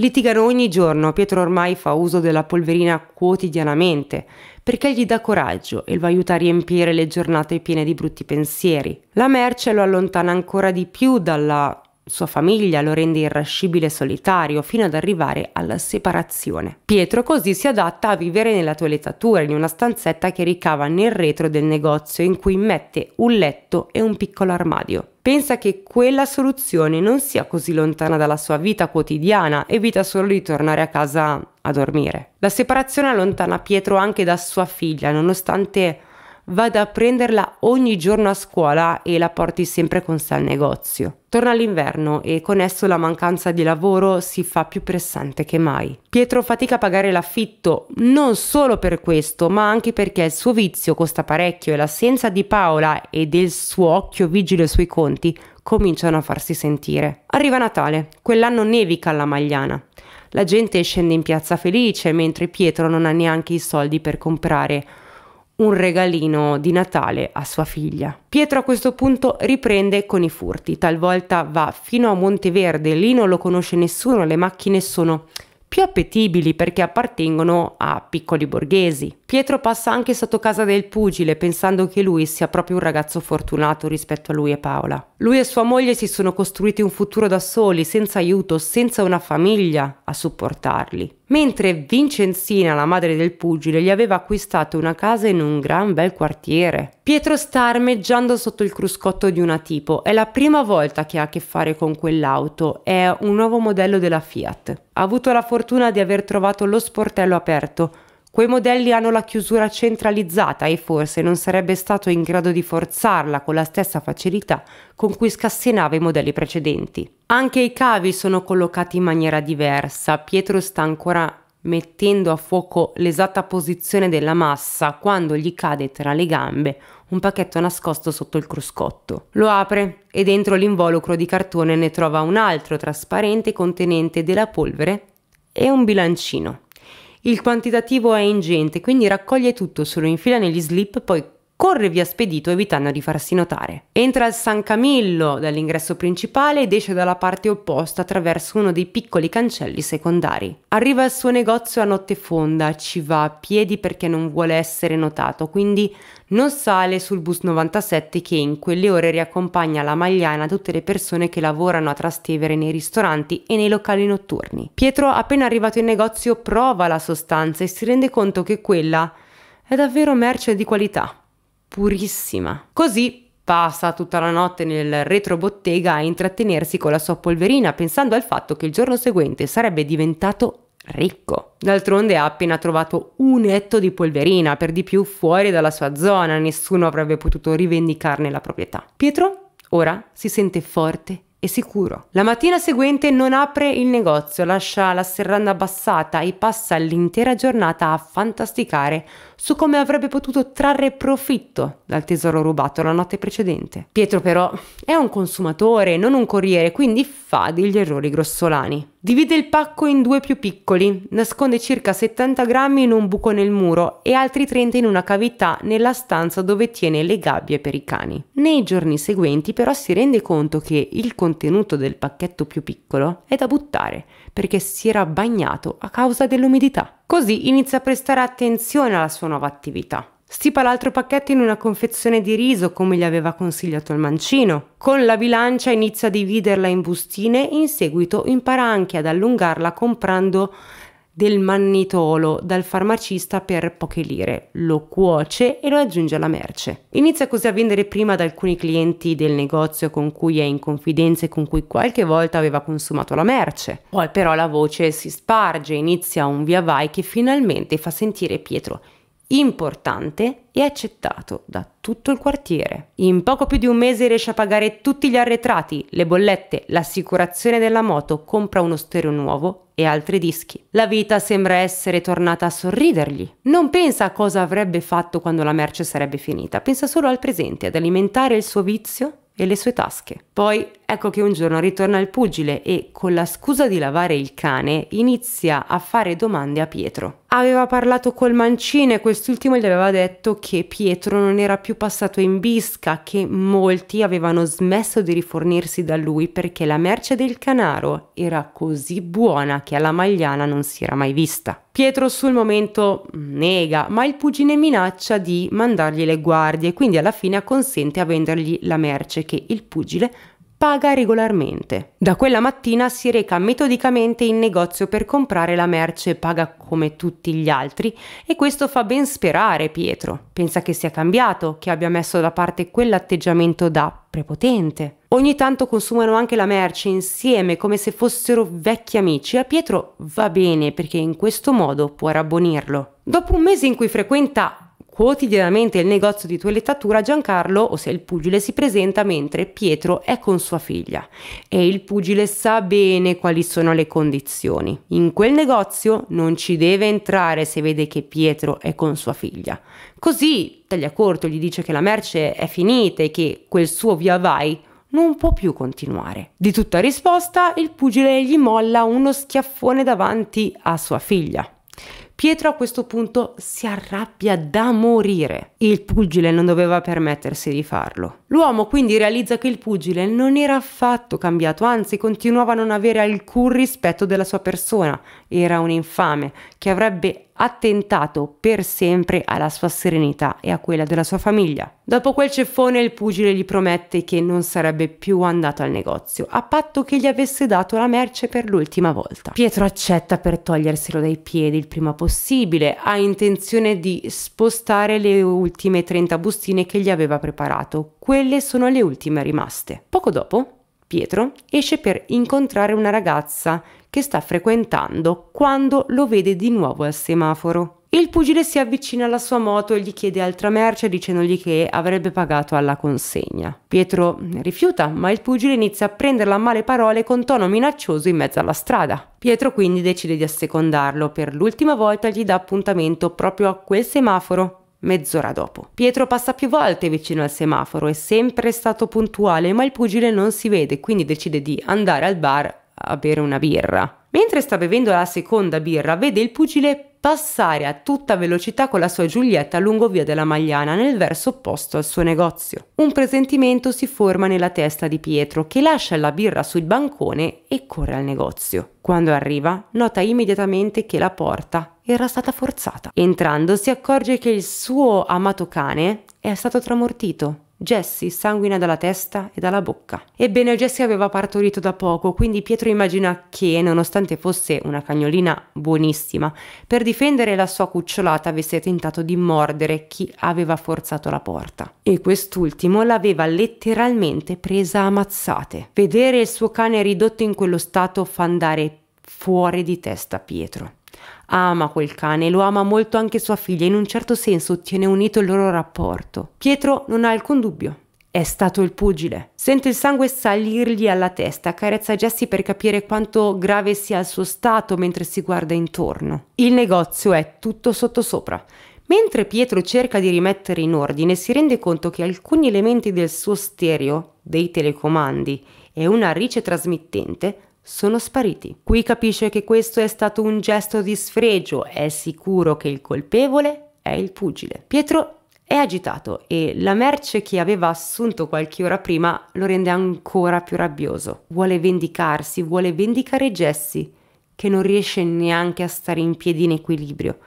Litigano ogni giorno, Pietro ormai fa uso della polverina quotidianamente perché gli dà coraggio e lo aiuta a riempire le giornate piene di brutti pensieri. La merce lo allontana ancora di più dalla sua famiglia lo rende irrascibile e solitario fino ad arrivare alla separazione. Pietro così si adatta a vivere nella toilettatura in una stanzetta che ricava nel retro del negozio in cui mette un letto e un piccolo armadio pensa che quella soluzione non sia così lontana dalla sua vita quotidiana, evita solo di tornare a casa a dormire. La separazione allontana Pietro anche da sua figlia, nonostante vada a prenderla ogni giorno a scuola e la porti sempre con sé al negozio. Torna l'inverno e con esso la mancanza di lavoro si fa più pressante che mai. Pietro fatica a pagare l'affitto non solo per questo, ma anche perché il suo vizio costa parecchio e l'assenza di Paola e del suo occhio vigile sui conti cominciano a farsi sentire. Arriva Natale, quell'anno nevica alla Magliana. La gente scende in piazza felice mentre Pietro non ha neanche i soldi per comprare un regalino di Natale a sua figlia. Pietro a questo punto riprende con i furti, talvolta va fino a Monteverde, lì non lo conosce nessuno, le macchine sono più appetibili perché appartengono a piccoli borghesi. Pietro passa anche sotto casa del pugile, pensando che lui sia proprio un ragazzo fortunato rispetto a lui e Paola. Lui e sua moglie si sono costruiti un futuro da soli, senza aiuto, senza una famiglia a supportarli. Mentre Vincenzina, la madre del pugile, gli aveva acquistato una casa in un gran bel quartiere. Pietro sta armeggiando sotto il cruscotto di una tipo. È la prima volta che ha a che fare con quell'auto. È un nuovo modello della Fiat. Ha avuto la fortuna di aver trovato lo sportello aperto Quei modelli hanno la chiusura centralizzata e forse non sarebbe stato in grado di forzarla con la stessa facilità con cui scassinava i modelli precedenti. Anche i cavi sono collocati in maniera diversa. Pietro sta ancora mettendo a fuoco l'esatta posizione della massa quando gli cade tra le gambe un pacchetto nascosto sotto il cruscotto. Lo apre e dentro l'involucro di cartone ne trova un altro trasparente contenente della polvere e un bilancino. Il quantitativo è ingente, quindi raccoglie tutto, se lo infila negli slip, poi corre via spedito evitando di farsi notare. Entra al San Camillo dall'ingresso principale ed esce dalla parte opposta attraverso uno dei piccoli cancelli secondari. Arriva al suo negozio a notte fonda, ci va a piedi perché non vuole essere notato, quindi non sale sul bus 97 che in quelle ore riaccompagna la Magliana a tutte le persone che lavorano a Trastevere nei ristoranti e nei locali notturni. Pietro, appena arrivato in negozio, prova la sostanza e si rende conto che quella è davvero merce di qualità purissima. Così passa tutta la notte nel retrobottega a intrattenersi con la sua polverina, pensando al fatto che il giorno seguente sarebbe diventato ricco. D'altronde ha appena trovato un etto di polverina, per di più fuori dalla sua zona, nessuno avrebbe potuto rivendicarne la proprietà. Pietro ora si sente forte e sicuro. La mattina seguente non apre il negozio, lascia la serranda abbassata e passa l'intera giornata a fantasticare su come avrebbe potuto trarre profitto dal tesoro rubato la notte precedente. Pietro però è un consumatore, non un corriere, quindi fa degli errori grossolani. Divide il pacco in due più piccoli, nasconde circa 70 grammi in un buco nel muro e altri 30 in una cavità nella stanza dove tiene le gabbie per i cani. Nei giorni seguenti però si rende conto che il contenuto del pacchetto più piccolo è da buttare perché si era bagnato a causa dell'umidità. Così inizia a prestare attenzione alla sua nuova attività. Stipa l'altro pacchetto in una confezione di riso come gli aveva consigliato il mancino. Con la bilancia inizia a dividerla in bustine e in seguito impara anche ad allungarla comprando del mannitolo dal farmacista per poche lire, lo cuoce e lo aggiunge alla merce. Inizia così a vendere prima ad alcuni clienti del negozio con cui è in confidenza e con cui qualche volta aveva consumato la merce. Poi però la voce si sparge, inizia un via vai che finalmente fa sentire Pietro importante e accettato da tutto il quartiere. In poco più di un mese riesce a pagare tutti gli arretrati, le bollette, l'assicurazione della moto, compra uno stereo nuovo e altri dischi. La vita sembra essere tornata a sorridergli. Non pensa a cosa avrebbe fatto quando la merce sarebbe finita, pensa solo al presente, ad alimentare il suo vizio e le sue tasche. Poi Ecco che un giorno ritorna il pugile e, con la scusa di lavare il cane, inizia a fare domande a Pietro. Aveva parlato col mancino e quest'ultimo gli aveva detto che Pietro non era più passato in bisca, che molti avevano smesso di rifornirsi da lui perché la merce del canaro era così buona che alla Magliana non si era mai vista. Pietro sul momento nega, ma il pugile minaccia di mandargli le guardie, quindi alla fine acconsente a vendergli la merce che il pugile paga regolarmente. Da quella mattina si reca metodicamente in negozio per comprare la merce, paga come tutti gli altri e questo fa ben sperare Pietro. Pensa che sia cambiato, che abbia messo da parte quell'atteggiamento da prepotente. Ogni tanto consumano anche la merce insieme come se fossero vecchi amici e a Pietro va bene perché in questo modo può rabbonirlo. Dopo un mese in cui frequenta Quotidianamente il negozio di toilettatura Giancarlo, ossia il pugile, si presenta mentre Pietro è con sua figlia e il pugile sa bene quali sono le condizioni. In quel negozio non ci deve entrare se vede che Pietro è con sua figlia. Così taglia corto, gli dice che la merce è finita e che quel suo via vai non può più continuare. Di tutta risposta il pugile gli molla uno schiaffone davanti a sua figlia. Pietro a questo punto si arrabbia da morire. Il pugile non doveva permettersi di farlo. L'uomo quindi realizza che il pugile non era affatto cambiato, anzi continuava a non avere alcun rispetto della sua persona. Era un infame che avrebbe attentato per sempre alla sua serenità e a quella della sua famiglia. Dopo quel ceffone il pugile gli promette che non sarebbe più andato al negozio, a patto che gli avesse dato la merce per l'ultima volta. Pietro accetta per toglierselo dai piedi il prima possibile, ha intenzione di spostare le ultime 30 bustine che gli aveva preparato, quelle sono le ultime rimaste. Poco dopo, Pietro esce per incontrare una ragazza che sta frequentando quando lo vede di nuovo al semaforo. Il pugile si avvicina alla sua moto e gli chiede altra merce dicendogli che avrebbe pagato alla consegna. Pietro rifiuta, ma il pugile inizia a prenderla a male parole con tono minaccioso in mezzo alla strada. Pietro quindi decide di assecondarlo, per l'ultima volta gli dà appuntamento proprio a quel semaforo mezz'ora dopo. Pietro passa più volte vicino al semaforo, è sempre stato puntuale, ma il pugile non si vede, quindi decide di andare al bar a bere una birra. Mentre sta bevendo la seconda birra, vede il pugile passare a tutta velocità con la sua Giulietta lungo via della Magliana nel verso opposto al suo negozio. Un presentimento si forma nella testa di Pietro che lascia la birra sul bancone e corre al negozio. Quando arriva, nota immediatamente che la porta era stata forzata. Entrando si accorge che il suo amato cane è stato tramortito Jessie sanguina dalla testa e dalla bocca. Ebbene, Jessie aveva partorito da poco, quindi Pietro immagina che, nonostante fosse una cagnolina buonissima, per difendere la sua cucciolata avesse tentato di mordere chi aveva forzato la porta. E quest'ultimo l'aveva letteralmente presa a mazzate. Vedere il suo cane ridotto in quello stato fa andare fuori di testa Pietro ama quel cane lo ama molto anche sua figlia, in un certo senso tiene unito il loro rapporto. Pietro non ha alcun dubbio. È stato il pugile. Sente il sangue salirgli alla testa, carezza Jessie per capire quanto grave sia il suo stato mentre si guarda intorno. Il negozio è tutto sottosopra. Mentre Pietro cerca di rimettere in ordine, si rende conto che alcuni elementi del suo stereo, dei telecomandi e una ricetrasmittente sono spariti. Qui capisce che questo è stato un gesto di sfregio, è sicuro che il colpevole è il pugile. Pietro è agitato e la merce che aveva assunto qualche ora prima lo rende ancora più rabbioso. Vuole vendicarsi, vuole vendicare Jessie, che non riesce neanche a stare in piedi in equilibrio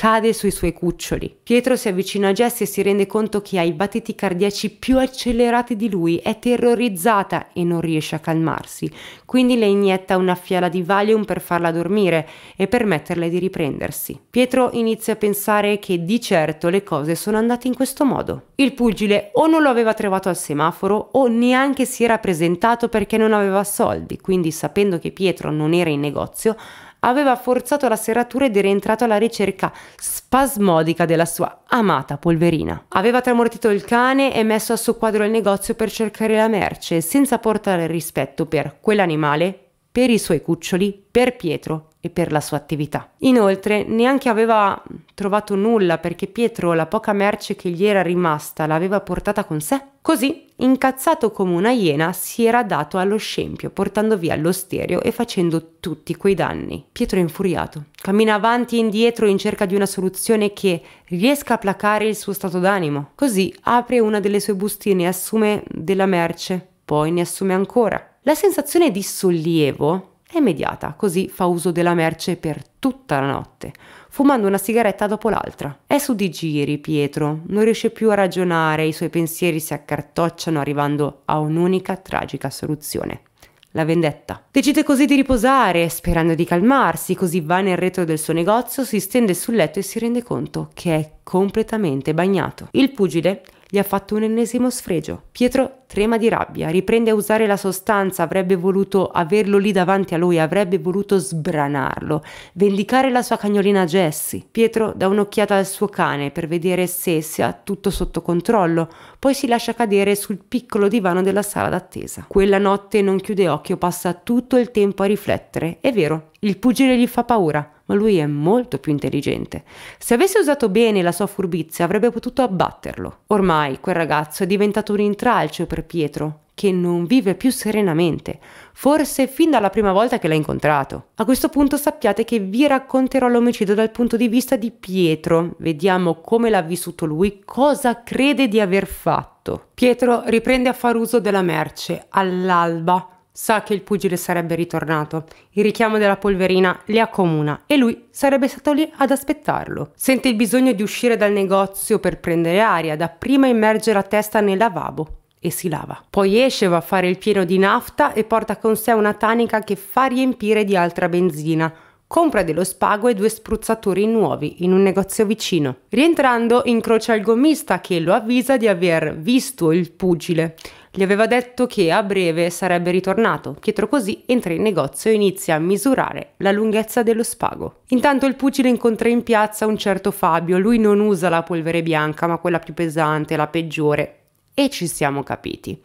cade sui suoi cuccioli. Pietro si avvicina a Jess e si rende conto che ha i battiti cardiaci più accelerati di lui, è terrorizzata e non riesce a calmarsi, quindi le inietta una fiala di Valium per farla dormire e permetterle di riprendersi. Pietro inizia a pensare che di certo le cose sono andate in questo modo. Il pugile o non lo aveva trovato al semaforo o neanche si era presentato perché non aveva soldi, quindi sapendo che Pietro non era in negozio, aveva forzato la serratura ed era entrato alla ricerca spasmodica della sua amata polverina. Aveva tramortito il cane e messo a suo quadro il negozio per cercare la merce, senza portare rispetto per quell'animale per i suoi cuccioli, per Pietro e per la sua attività. Inoltre neanche aveva trovato nulla perché Pietro la poca merce che gli era rimasta l'aveva portata con sé. Così, incazzato come una iena, si era dato allo scempio, portando via lo stereo e facendo tutti quei danni. Pietro è infuriato, cammina avanti e indietro in cerca di una soluzione che riesca a placare il suo stato d'animo. Così apre una delle sue bustine e assume della merce, poi ne assume ancora la sensazione di sollievo è immediata, così fa uso della merce per tutta la notte, fumando una sigaretta dopo l'altra. È su di giri Pietro, non riesce più a ragionare, i suoi pensieri si accartocciano arrivando a un'unica tragica soluzione. La vendetta. Decide così di riposare, sperando di calmarsi, così va nel retro del suo negozio, si stende sul letto e si rende conto che è completamente bagnato. Il pugile gli ha fatto un ennesimo sfregio. Pietro trema di rabbia, riprende a usare la sostanza, avrebbe voluto averlo lì davanti a lui, avrebbe voluto sbranarlo, vendicare la sua cagnolina Jessie. Pietro dà un'occhiata al suo cane per vedere se sia tutto sotto controllo, poi si lascia cadere sul piccolo divano della sala d'attesa. Quella notte non chiude occhio, passa tutto il tempo a riflettere. È vero, il pugile gli fa paura ma lui è molto più intelligente. Se avesse usato bene la sua furbizia avrebbe potuto abbatterlo. Ormai quel ragazzo è diventato un intralcio per Pietro, che non vive più serenamente, forse fin dalla prima volta che l'ha incontrato. A questo punto sappiate che vi racconterò l'omicidio dal punto di vista di Pietro, vediamo come l'ha vissuto lui, cosa crede di aver fatto. Pietro riprende a far uso della merce all'alba Sa che il pugile sarebbe ritornato. Il richiamo della polverina le accomuna e lui sarebbe stato lì ad aspettarlo. Sente il bisogno di uscire dal negozio per prendere aria, dapprima immerge la testa nel lavabo e si lava. Poi esce, va a fare il pieno di nafta e porta con sé una tanica che fa riempire di altra benzina. Compra dello spago e due spruzzatori nuovi in un negozio vicino. Rientrando incrocia il gommista che lo avvisa di aver visto il pugile gli aveva detto che a breve sarebbe ritornato. Pietro così entra in negozio e inizia a misurare la lunghezza dello spago. Intanto il pugile incontra in piazza un certo Fabio. Lui non usa la polvere bianca, ma quella più pesante, la peggiore. E ci siamo capiti.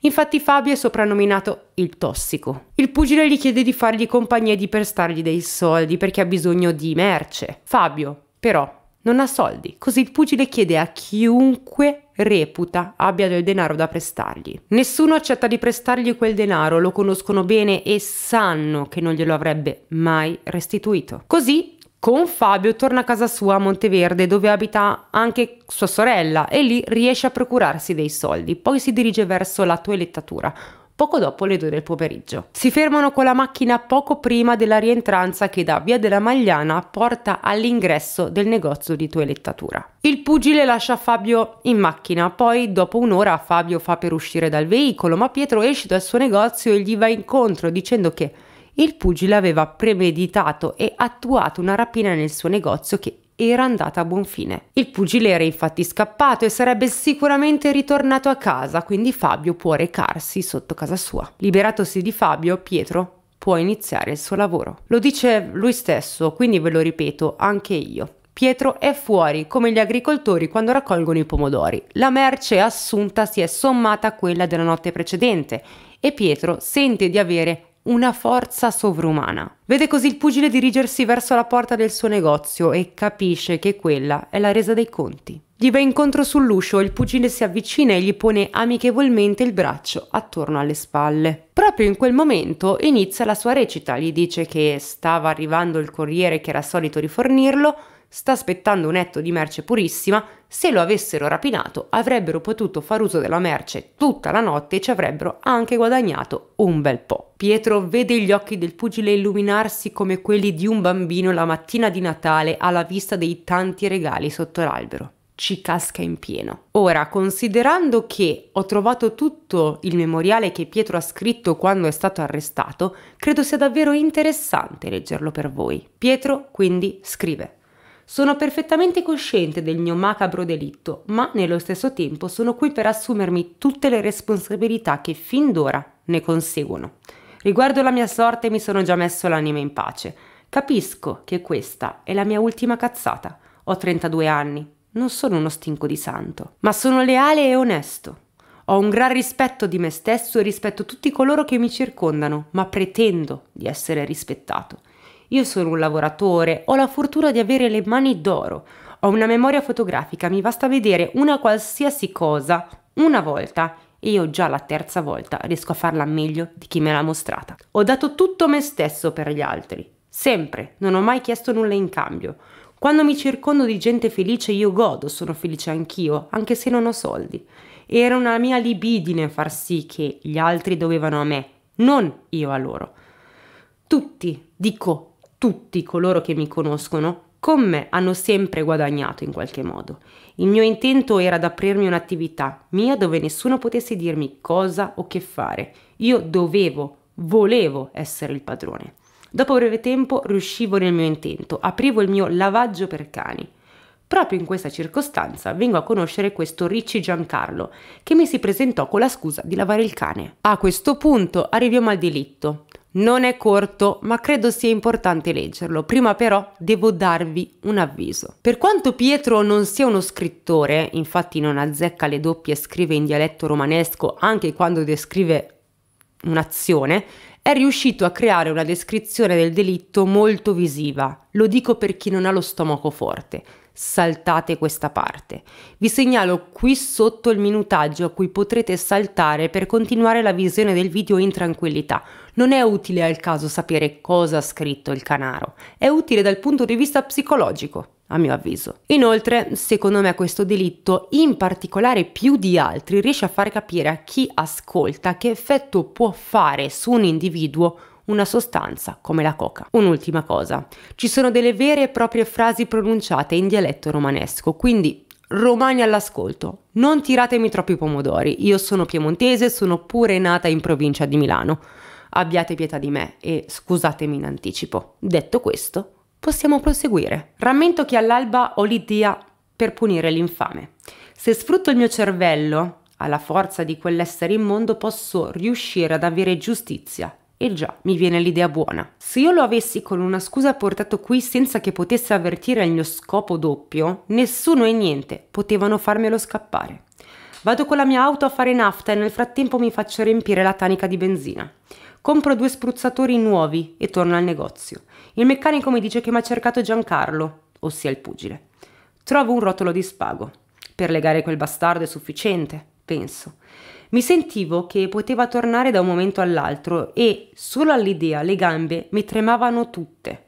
Infatti Fabio è soprannominato il tossico. Il pugile gli chiede di fargli compagnia e di prestargli dei soldi perché ha bisogno di merce. Fabio, però, non ha soldi, così il pugile chiede a chiunque reputa abbia del denaro da prestargli. Nessuno accetta di prestargli quel denaro, lo conoscono bene e sanno che non glielo avrebbe mai restituito. Così con Fabio torna a casa sua a Monteverde dove abita anche sua sorella e lì riesce a procurarsi dei soldi, poi si dirige verso la toelettatura, poco dopo le due del pomeriggio. Si fermano con la macchina poco prima della rientranza che da Via della Magliana porta all'ingresso del negozio di toilettatura. Il pugile lascia Fabio in macchina, poi dopo un'ora Fabio fa per uscire dal veicolo, ma Pietro esce dal suo negozio e gli va incontro dicendo che il pugile aveva premeditato e attuato una rapina nel suo negozio che era andata a buon fine. Il pugile era infatti scappato e sarebbe sicuramente ritornato a casa, quindi Fabio può recarsi sotto casa sua. Liberatosi di Fabio, Pietro può iniziare il suo lavoro. Lo dice lui stesso, quindi ve lo ripeto anche io. Pietro è fuori, come gli agricoltori quando raccolgono i pomodori. La merce assunta si è sommata a quella della notte precedente e Pietro sente di avere una forza sovrumana. Vede così il pugile dirigersi verso la porta del suo negozio e capisce che quella è la resa dei conti. Gli va incontro sull'uscio, il pugile si avvicina e gli pone amichevolmente il braccio attorno alle spalle. Proprio in quel momento inizia la sua recita, gli dice che stava arrivando il corriere che era solito rifornirlo, sta aspettando un etto di merce purissima se lo avessero rapinato avrebbero potuto far uso della merce tutta la notte e ci avrebbero anche guadagnato un bel po'. Pietro vede gli occhi del pugile illuminarsi come quelli di un bambino la mattina di Natale alla vista dei tanti regali sotto l'albero ci casca in pieno. Ora, considerando che ho trovato tutto il memoriale che Pietro ha scritto quando è stato arrestato, credo sia davvero interessante leggerlo per voi. Pietro quindi scrive. Sono perfettamente cosciente del mio macabro delitto, ma nello stesso tempo sono qui per assumermi tutte le responsabilità che fin d'ora ne conseguono. Riguardo la mia sorte mi sono già messo l'anima in pace. Capisco che questa è la mia ultima cazzata. Ho 32 anni, non sono uno stinco di santo, ma sono leale e onesto. Ho un gran rispetto di me stesso e rispetto tutti coloro che mi circondano, ma pretendo di essere rispettato. Io sono un lavoratore, ho la fortuna di avere le mani d'oro, ho una memoria fotografica, mi basta vedere una qualsiasi cosa una volta e io già la terza volta riesco a farla meglio di chi me l'ha mostrata. Ho dato tutto me stesso per gli altri, sempre, non ho mai chiesto nulla in cambio. Quando mi circondo di gente felice io godo, sono felice anch'io, anche se non ho soldi. Era una mia libidine far sì che gli altri dovevano a me, non io a loro. Tutti, dico tutti coloro che mi conoscono con me hanno sempre guadagnato in qualche modo. Il mio intento era ad aprirmi un'attività mia dove nessuno potesse dirmi cosa o che fare. Io dovevo, volevo essere il padrone. Dopo breve tempo riuscivo nel mio intento, aprivo il mio lavaggio per cani. Proprio in questa circostanza vengo a conoscere questo Ricci Giancarlo, che mi si presentò con la scusa di lavare il cane. A questo punto arriviamo al delitto, non è corto, ma credo sia importante leggerlo. Prima però devo darvi un avviso. Per quanto Pietro non sia uno scrittore, infatti non azzecca le doppie e scrive in dialetto romanesco anche quando descrive un'azione, è riuscito a creare una descrizione del delitto molto visiva. Lo dico per chi non ha lo stomaco forte saltate questa parte. Vi segnalo qui sotto il minutaggio a cui potrete saltare per continuare la visione del video in tranquillità. Non è utile al caso sapere cosa ha scritto il canaro, è utile dal punto di vista psicologico a mio avviso. Inoltre, secondo me questo delitto, in particolare più di altri, riesce a far capire a chi ascolta che effetto può fare su un individuo una sostanza come la coca. Un'ultima cosa, ci sono delle vere e proprie frasi pronunciate in dialetto romanesco, quindi Romani all'ascolto, non tiratemi troppi pomodori, io sono piemontese, sono pure nata in provincia di Milano. Abbiate pietà di me e scusatemi in anticipo. Detto questo, possiamo proseguire. Rammento che all'alba ho l'idea per punire l'infame. Se sfrutto il mio cervello, alla forza di quell'essere immondo posso riuscire ad avere giustizia e già, mi viene l'idea buona. Se io lo avessi con una scusa portato qui senza che potesse avvertire il mio scopo doppio, nessuno e niente potevano farmelo scappare. Vado con la mia auto a fare nafta e nel frattempo mi faccio riempire la tanica di benzina. Compro due spruzzatori nuovi e torno al negozio. Il meccanico mi dice che mi ha cercato Giancarlo, ossia il pugile. Trovo un rotolo di spago. Per legare quel bastardo è sufficiente, penso. Mi sentivo che poteva tornare da un momento all'altro e, solo all'idea, le gambe mi tremavano tutte.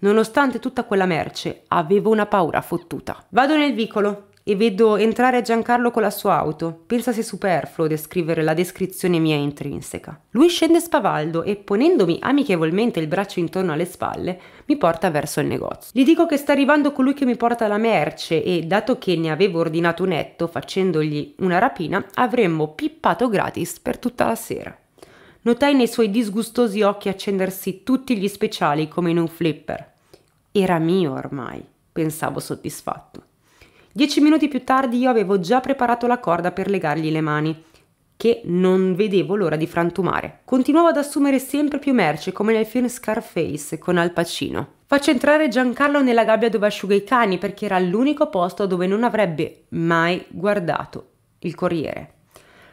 Nonostante tutta quella merce, avevo una paura fottuta. Vado nel vicolo, e vedo entrare Giancarlo con la sua auto. Pensa sia superfluo descrivere la descrizione mia intrinseca. Lui scende spavaldo e, ponendomi amichevolmente il braccio intorno alle spalle, mi porta verso il negozio. Gli dico che sta arrivando colui che mi porta la merce e, dato che ne avevo ordinato un etto facendogli una rapina, avremmo pippato gratis per tutta la sera. Notai nei suoi disgustosi occhi accendersi tutti gli speciali come in un flipper. Era mio ormai, pensavo soddisfatto. Dieci minuti più tardi io avevo già preparato la corda per legargli le mani, che non vedevo l'ora di frantumare. Continuavo ad assumere sempre più merce, come nel film Scarface con Al Pacino. Faccio entrare Giancarlo nella gabbia dove asciuga i cani perché era l'unico posto dove non avrebbe mai guardato il corriere.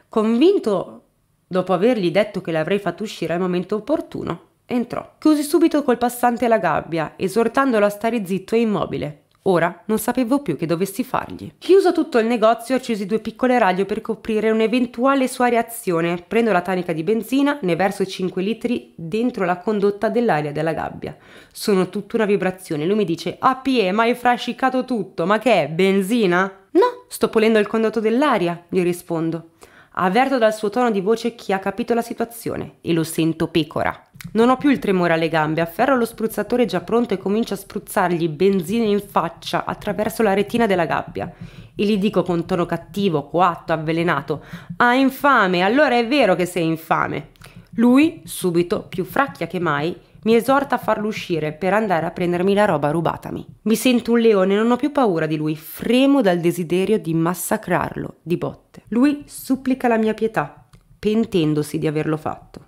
Convinto, dopo avergli detto che l'avrei fatto uscire al momento opportuno, entrò. Chiusi subito col passante la gabbia, esortandolo a stare zitto e immobile. Ora non sapevo più che dovessi fargli. Chiuso tutto il negozio, accesi due piccole radio per coprire un'eventuale sua reazione. Prendo la tanica di benzina, ne verso 5 litri dentro la condotta dell'aria della gabbia. Sono tutta una vibrazione. Lui mi dice: pie, ma hai frascicato tutto, ma che è? Benzina? No, sto pulendo il condotto dell'aria, gli rispondo. Avverto dal suo tono di voce chi ha capito la situazione e lo sento pecora. Non ho più il tremore alle gambe, afferro lo spruzzatore già pronto e comincio a spruzzargli benzina in faccia attraverso la retina della gabbia. E gli dico con tono cattivo, coatto, avvelenato: Ah, infame, allora è vero che sei infame. Lui, subito, più fracchia che mai, mi esorta a farlo uscire per andare a prendermi la roba rubatami. Mi sento un leone, non ho più paura di lui, fremo dal desiderio di massacrarlo di botte. Lui supplica la mia pietà, pentendosi di averlo fatto.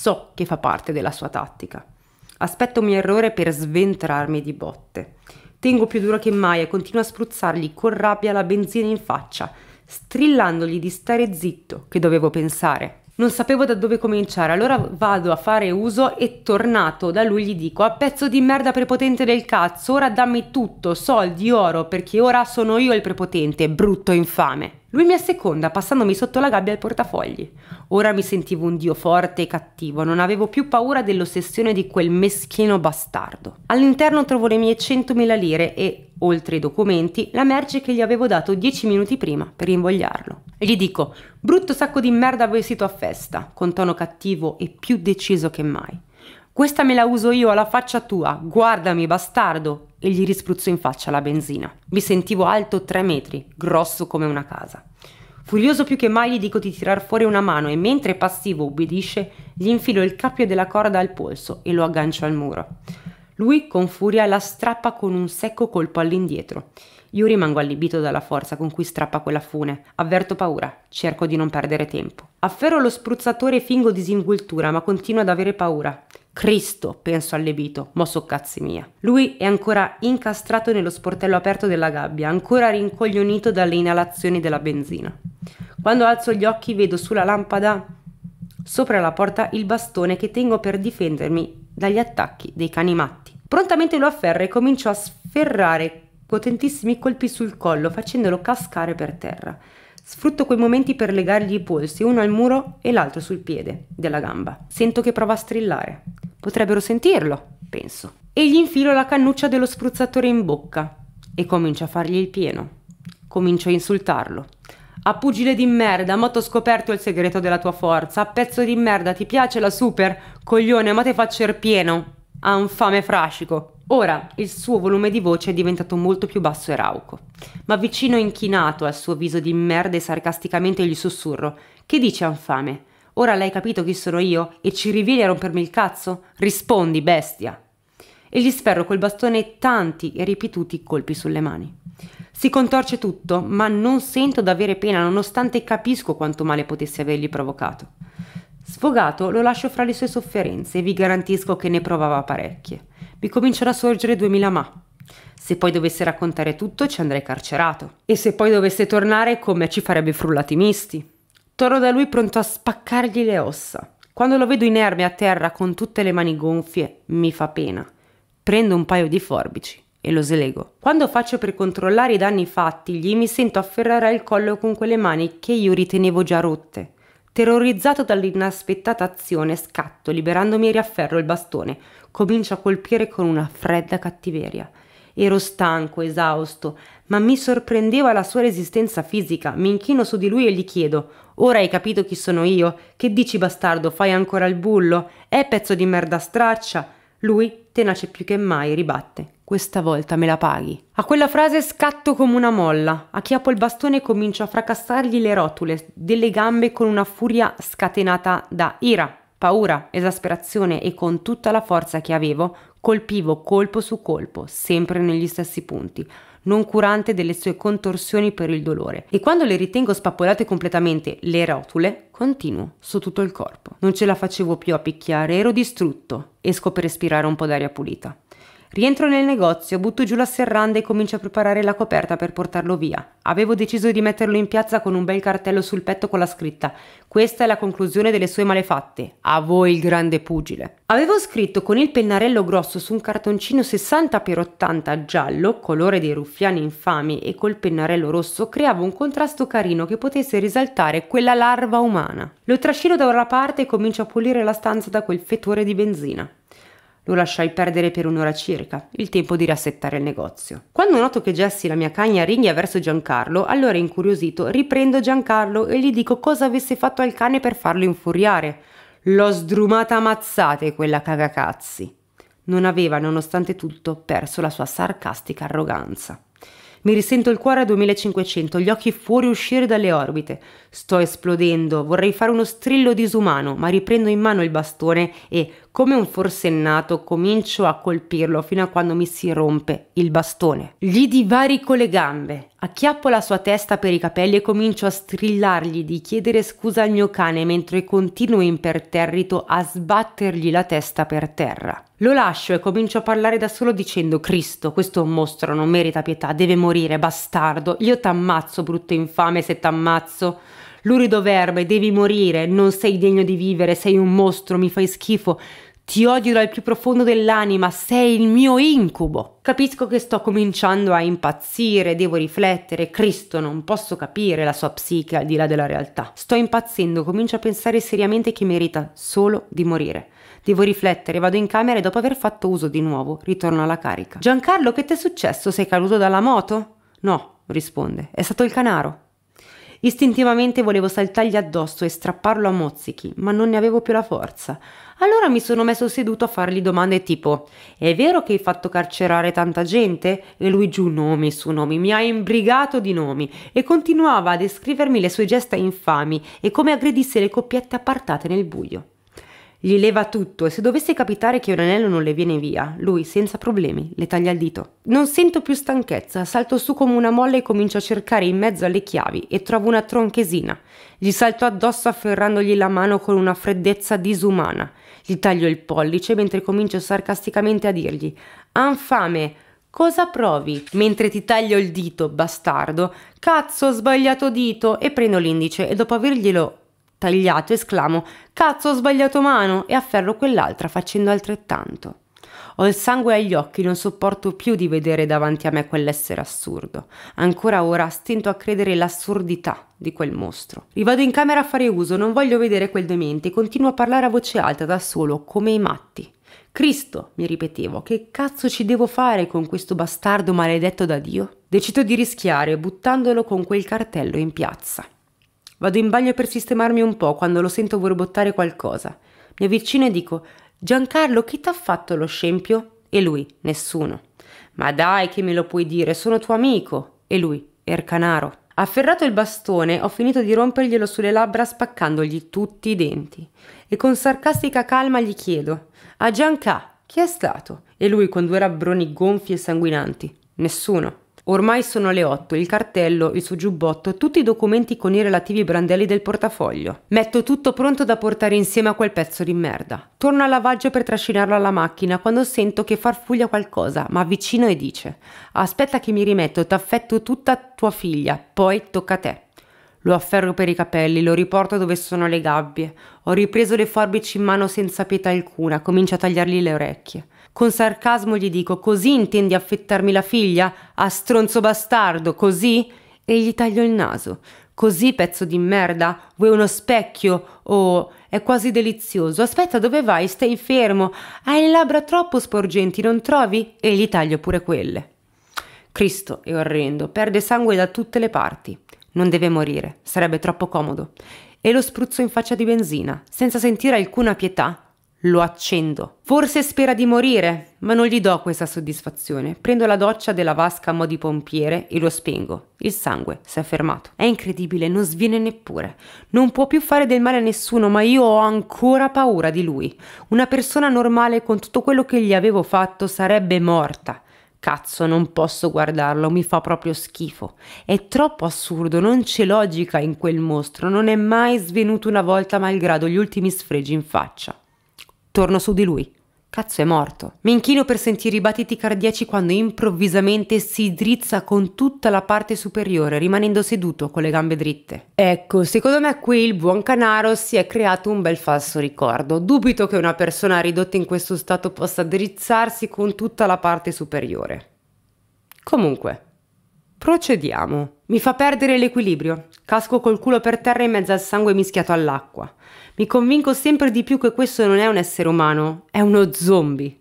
So che fa parte della sua tattica. Aspetto un mio errore per sventrarmi di botte. Tengo più duro che mai e continuo a spruzzargli con rabbia la benzina in faccia, strillandogli di stare zitto, che dovevo pensare. Non sapevo da dove cominciare, allora vado a fare uso e tornato da lui gli dico a pezzo di merda prepotente del cazzo, ora dammi tutto, soldi, oro, perché ora sono io il prepotente, brutto infame. Lui mi asseconda, passandomi sotto la gabbia il portafogli. Ora mi sentivo un dio forte e cattivo, non avevo più paura dell'ossessione di quel meschino bastardo. All'interno trovo le mie 100.000 lire e, oltre i documenti, la merce che gli avevo dato 10 minuti prima per invogliarlo. E Gli dico, brutto sacco di merda vestito a festa, con tono cattivo e più deciso che mai. Questa me la uso io alla faccia tua, guardami bastardo! E gli rispruzzo in faccia la benzina. Mi sentivo alto tre metri, grosso come una casa. Furioso più che mai gli dico di tirar fuori una mano e mentre passivo ubbidisce, gli infilo il cappio della corda al polso e lo aggancio al muro. Lui con furia la strappa con un secco colpo all'indietro. Io rimango allibito dalla forza con cui strappa quella fune. Avverto paura, cerco di non perdere tempo. Afferro lo spruzzatore e fingo disinvoltura, ma continuo ad avere paura. Cristo, penso allebito, mosso cazzi mia. Lui è ancora incastrato nello sportello aperto della gabbia, ancora rincoglionito dalle inalazioni della benzina. Quando alzo gli occhi vedo sulla lampada sopra la porta il bastone che tengo per difendermi dagli attacchi dei cani matti. Prontamente lo afferro e comincio a sferrare potentissimi colpi sul collo facendolo cascare per terra. Sfrutto quei momenti per legargli i polsi, uno al muro e l'altro sul piede della gamba. Sento che prova a strillare. Potrebbero sentirlo, penso. E gli infilo la cannuccia dello spruzzatore in bocca e comincio a fargli il pieno. Comincio a insultarlo. A pugile di merda, mo t'ho scoperto il segreto della tua forza. A pezzo di merda, ti piace la super? Coglione, ma te faccio il er pieno. Ha un fame frascico. Ora il suo volume di voce è diventato molto più basso e rauco. Ma vicino inchinato al suo viso di merda e sarcasticamente gli sussurro: Che dice Anfame? Ora l'hai capito chi sono io e ci rivieni a rompermi il cazzo? Rispondi, bestia! E gli sferro col bastone tanti e ripetuti colpi sulle mani. Si contorce tutto, ma non sento d'avere pena nonostante capisco quanto male potessi avergli provocato. Sfogato lo lascio fra le sue sofferenze e vi garantisco che ne provava parecchie. Mi cominciano a sorgere duemila ma. Se poi dovesse raccontare tutto ci andrei carcerato. E se poi dovesse tornare come ci farebbe frullati misti. Torno da lui pronto a spaccargli le ossa. Quando lo vedo inerme a terra con tutte le mani gonfie, mi fa pena. Prendo un paio di forbici e lo slego. Quando faccio per controllare i danni fatti, gli mi sento afferrare al collo con quelle mani che io ritenevo già rotte. Terrorizzato dall'inaspettata azione, scatto, liberandomi e riafferro il bastone. Comincio a colpire con una fredda cattiveria. Ero stanco, esausto, ma mi sorprendeva la sua resistenza fisica. Mi inchino su di lui e gli chiedo: Ora hai capito chi sono io? Che dici bastardo, fai ancora il bullo? È pezzo di merda straccia? Lui, tenace più che mai, ribatte. Questa volta me la paghi. A quella frase scatto come una molla, acchiappo il bastone e comincio a fracassargli le rotule delle gambe con una furia scatenata da ira, paura, esasperazione e con tutta la forza che avevo colpivo colpo su colpo, sempre negli stessi punti non curante delle sue contorsioni per il dolore. E quando le ritengo spappolate completamente le rotule, continuo su tutto il corpo. Non ce la facevo più a picchiare, ero distrutto. Esco per respirare un po' d'aria pulita. Rientro nel negozio, butto giù la serranda e comincio a preparare la coperta per portarlo via. Avevo deciso di metterlo in piazza con un bel cartello sul petto con la scritta «Questa è la conclusione delle sue malefatte. A voi il grande pugile». Avevo scritto con il pennarello grosso su un cartoncino 60x80 giallo, colore dei ruffiani infami, e col pennarello rosso creavo un contrasto carino che potesse risaltare quella larva umana. Lo trascino da una parte e comincio a pulire la stanza da quel fetore di benzina. Lo lasciai perdere per un'ora circa, il tempo di rassettare il negozio. Quando noto che Jessie la mia cagna ringhia verso Giancarlo, allora incuriosito riprendo Giancarlo e gli dico cosa avesse fatto al cane per farlo infuriare. L'ho sdrumata a mazzate quella cagacazzi. Non aveva, nonostante tutto, perso la sua sarcastica arroganza. Mi risento il cuore a 2500, gli occhi fuoriuscire dalle orbite. Sto esplodendo, vorrei fare uno strillo disumano, ma riprendo in mano il bastone e, come un forsennato, comincio a colpirlo fino a quando mi si rompe il bastone. Gli divarico le gambe, acchiappo la sua testa per i capelli e comincio a strillargli di chiedere scusa al mio cane mentre continuo imperterrito a sbattergli la testa per terra. Lo lascio e comincio a parlare da solo dicendo Cristo, questo mostro non merita pietà, deve morire, bastardo, io t'ammazzo, brutto infame, se t'ammazzo. Lurido verme, devi morire, non sei degno di vivere, sei un mostro, mi fai schifo. Ti odio dal più profondo dell'anima, sei il mio incubo. Capisco che sto cominciando a impazzire, devo riflettere, Cristo, non posso capire la sua psiche al di là della realtà. Sto impazzendo, comincio a pensare seriamente che merita solo di morire. Devo riflettere, vado in camera e dopo aver fatto uso di nuovo, ritorno alla carica. Giancarlo, che ti è successo? Sei caduto dalla moto? No, risponde, è stato il canaro. Istintivamente volevo saltargli addosso e strapparlo a mozzichi, ma non ne avevo più la forza. Allora mi sono messo seduto a fargli domande tipo: È vero che hai fatto carcerare tanta gente? E lui giù nomi su nomi, mi ha imbrigato di nomi e continuava a descrivermi le sue gesta infami e come aggredisse le coppiette appartate nel buio. Gli leva tutto e se dovesse capitare che un anello non le viene via, lui senza problemi le taglia il dito. Non sento più stanchezza, salto su come una molla e comincio a cercare in mezzo alle chiavi e trovo una tronchesina. Gli salto addosso afferrandogli la mano con una freddezza disumana. Gli taglio il pollice mentre comincio sarcasticamente a dirgli: Han fame! Cosa provi? Mentre ti taglio il dito, bastardo. Cazzo, ho sbagliato dito! E prendo l'indice e dopo averglielo Tagliato, esclamo: Cazzo, ho sbagliato mano! e afferro quell'altra facendo altrettanto. Ho il sangue agli occhi, non sopporto più di vedere davanti a me quell'essere assurdo. Ancora ora stento a credere l'assurdità di quel mostro. Rivado in camera a fare uso, non voglio vedere quel demente, continuo a parlare a voce alta da solo, come i matti. Cristo, mi ripetevo, che cazzo ci devo fare con questo bastardo maledetto da Dio? Decido di rischiare buttandolo con quel cartello in piazza. Vado in bagno per sistemarmi un po' quando lo sento borbottare qualcosa. Mi avvicino e dico: Giancarlo, chi t'ha fatto lo scempio? E lui: Nessuno. Ma dai, che me lo puoi dire? Sono tuo amico. E lui: Ercanaro. Afferrato il bastone, ho finito di romperglielo sulle labbra spaccandogli tutti i denti. E con sarcastica calma gli chiedo: A ah, Gianca, chi è stato? E lui con due rabbroni gonfi e sanguinanti: Nessuno. Ormai sono le 8, il cartello, il suo giubbotto, tutti i documenti con i relativi brandelli del portafoglio. Metto tutto pronto da portare insieme a quel pezzo di merda. Torno al lavaggio per trascinarlo alla macchina quando sento che farfuglia qualcosa, ma avvicino e dice: Aspetta che mi rimetto, t'affetto tutta tua figlia, poi tocca a te. Lo afferro per i capelli, lo riporto dove sono le gabbie. Ho ripreso le forbici in mano senza pietà alcuna, comincio a tagliargli le orecchie. Con sarcasmo gli dico: Così intendi affettarmi la figlia? A ah, stronzo bastardo, così? E gli taglio il naso. Così, pezzo di merda? Vuoi uno specchio? Oh, è quasi delizioso. Aspetta, dove vai? Stai fermo. Hai le labbra troppo sporgenti, non trovi? E gli taglio pure quelle. Cristo è orrendo, perde sangue da tutte le parti. Non deve morire, sarebbe troppo comodo. E lo spruzzo in faccia di benzina, senza sentire alcuna pietà, lo accendo. Forse spera di morire, ma non gli do questa soddisfazione. Prendo la doccia della vasca a mo' di pompiere e lo spengo. Il sangue si è fermato. È incredibile, non sviene neppure. Non può più fare del male a nessuno, ma io ho ancora paura di lui. Una persona normale con tutto quello che gli avevo fatto sarebbe morta. Cazzo, non posso guardarlo, mi fa proprio schifo. È troppo assurdo, non c'è logica in quel mostro, non è mai svenuto una volta malgrado gli ultimi sfregi in faccia. Torno su di lui. Cazzo è morto. Mi inchino per sentire i battiti cardiaci quando improvvisamente si drizza con tutta la parte superiore, rimanendo seduto con le gambe dritte. Ecco, secondo me qui il buon Canaro si è creato un bel falso ricordo. Dubito che una persona ridotta in questo stato possa drizzarsi con tutta la parte superiore. Comunque, procediamo. Mi fa perdere l'equilibrio. Casco col culo per terra in mezzo al sangue mischiato all'acqua. Mi convinco sempre di più che questo non è un essere umano, è uno zombie.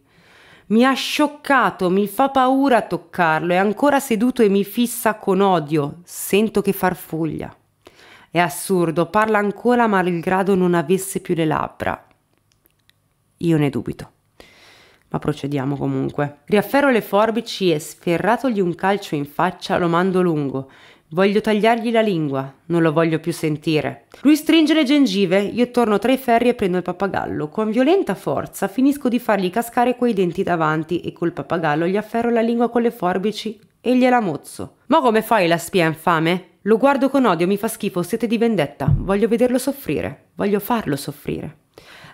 Mi ha scioccato, mi fa paura toccarlo, è ancora seduto e mi fissa con odio, sento che farfuglia. È assurdo, parla ancora malgrado non avesse più le labbra. Io ne dubito. Ma procediamo comunque. Riafferro le forbici e sferratogli un calcio in faccia lo mando lungo. Voglio tagliargli la lingua, non lo voglio più sentire. Lui stringe le gengive, io torno tra i ferri e prendo il pappagallo. Con violenta forza finisco di fargli cascare quei denti davanti e col pappagallo gli afferro la lingua con le forbici e gliela mozzo. Ma come fai la spia infame? Lo guardo con odio, mi fa schifo, siete di vendetta. Voglio vederlo soffrire, voglio farlo soffrire.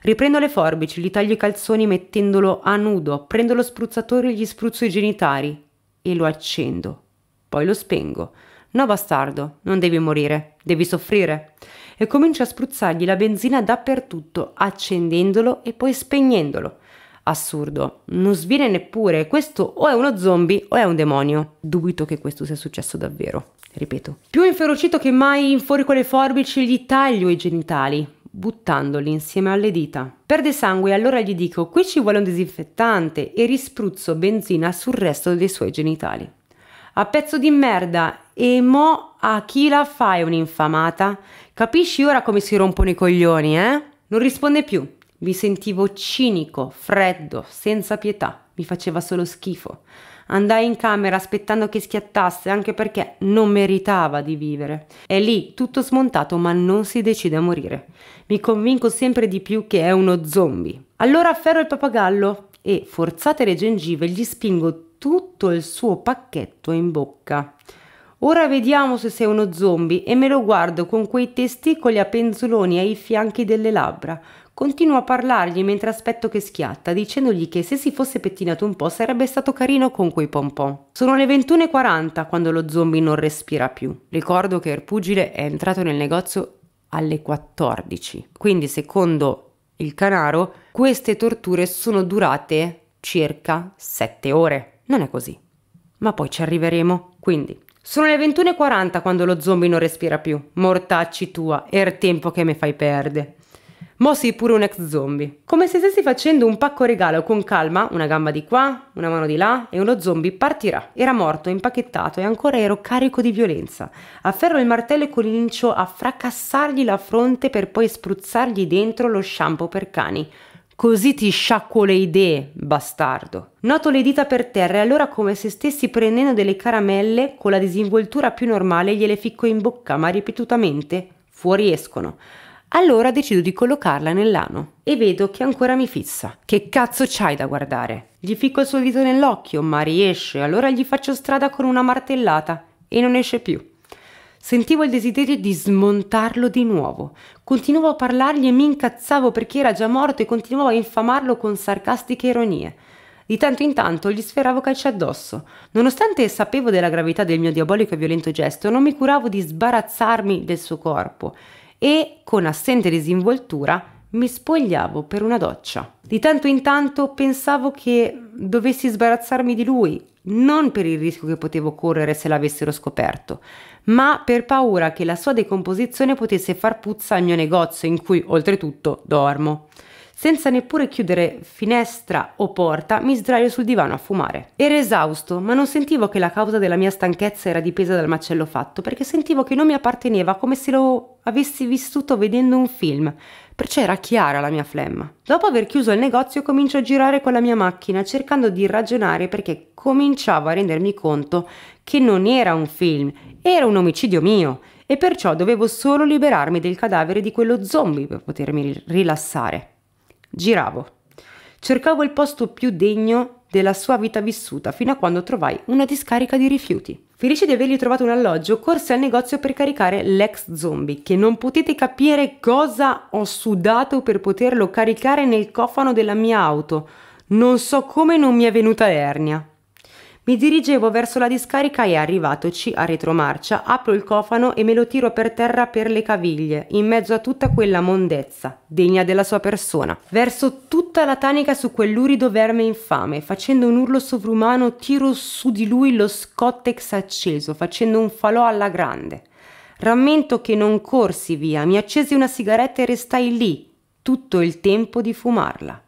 Riprendo le forbici, gli taglio i calzoni mettendolo a nudo, prendo lo spruzzatore e gli spruzzo i genitali e lo accendo. Poi lo spengo. No bastardo, non devi morire, devi soffrire. E comincia a spruzzargli la benzina dappertutto, accendendolo e poi spegnendolo. Assurdo, non sviene neppure, questo o è uno zombie o è un demonio. Dubito che questo sia successo davvero, ripeto. Più inferocito che mai, fuori con le forbici gli taglio i genitali, buttandoli insieme alle dita. Perde sangue e allora gli dico qui ci vuole un disinfettante e rispruzzo benzina sul resto dei suoi genitali. A pezzo di merda, e mo a chi la fai un'infamata? Capisci ora come si rompono i coglioni, eh? Non risponde più. Mi sentivo cinico, freddo, senza pietà. Mi faceva solo schifo. Andai in camera aspettando che schiattasse, anche perché non meritava di vivere. È lì, tutto smontato, ma non si decide a morire. Mi convinco sempre di più che è uno zombie. Allora afferro il papagallo e, forzate le gengive, gli spingo tutto il suo pacchetto in bocca. Ora vediamo se sei uno zombie e me lo guardo con quei testicoli a penzoloni ai fianchi delle labbra. Continuo a parlargli mentre aspetto che schiatta, dicendogli che se si fosse pettinato un po' sarebbe stato carino con quei pompon. Sono le 21.40 quando lo zombie non respira più. Ricordo che il pugile è entrato nel negozio alle 14. Quindi, secondo il canaro, queste torture sono durate circa 7 ore. Non è così. Ma poi ci arriveremo. Quindi, sono le 21.40 quando lo zombie non respira più. Mortacci tua, er tempo che mi fai perdere. Mo sei pure un ex zombie. Come se stessi facendo un pacco regalo con calma, una gamba di qua, una mano di là e uno zombie partirà. Era morto, impacchettato e ancora ero carico di violenza. Afferro il martello e comincio a fracassargli la fronte per poi spruzzargli dentro lo shampoo per cani. Così ti sciacquo le idee, bastardo. Noto le dita per terra e allora come se stessi prendendo delle caramelle, con la disinvoltura più normale gliele ficco in bocca, ma ripetutamente fuoriescono. Allora decido di collocarla nell'ano e vedo che ancora mi fissa. Che cazzo c'hai da guardare? Gli ficco il suo dito nell'occhio, ma riesce, allora gli faccio strada con una martellata e non esce più. Sentivo il desiderio di smontarlo di nuovo. Continuavo a parlargli e mi incazzavo perché era già morto e continuavo a infamarlo con sarcastiche ironie. Di tanto in tanto gli sferavo calci addosso. Nonostante sapevo della gravità del mio diabolico e violento gesto, non mi curavo di sbarazzarmi del suo corpo e, con assente disinvoltura, mi spogliavo per una doccia. Di tanto in tanto pensavo che dovessi sbarazzarmi di lui, non per il rischio che potevo correre se l'avessero scoperto, ma per paura che la sua decomposizione potesse far puzza al mio negozio in cui oltretutto dormo. Senza neppure chiudere finestra o porta, mi sdraio sul divano a fumare. Ero esausto, ma non sentivo che la causa della mia stanchezza era dipesa dal macello fatto, perché sentivo che non mi apparteneva come se lo avessi vissuto vedendo un film, perciò era chiara la mia flemma. Dopo aver chiuso il negozio comincio a girare con la mia macchina cercando di ragionare perché cominciavo a rendermi conto che non era un film, era un omicidio mio e perciò dovevo solo liberarmi del cadavere di quello zombie per potermi rilassare. Giravo. Cercavo il posto più degno della sua vita vissuta fino a quando trovai una discarica di rifiuti. Felice di avergli trovato un alloggio, corse al negozio per caricare l'ex zombie, che non potete capire cosa ho sudato per poterlo caricare nel cofano della mia auto. Non so come non mi è venuta ernia. Mi dirigevo verso la discarica e arrivatoci a retromarcia apro il cofano e me lo tiro per terra per le caviglie, in mezzo a tutta quella mondezza, degna della sua persona. Verso tutta la tanica su quell'urido verme infame, facendo un urlo sovrumano tiro su di lui lo scottex acceso, facendo un falò alla grande. Rammento che non corsi via, mi accesi una sigaretta e restai lì, tutto il tempo di fumarla.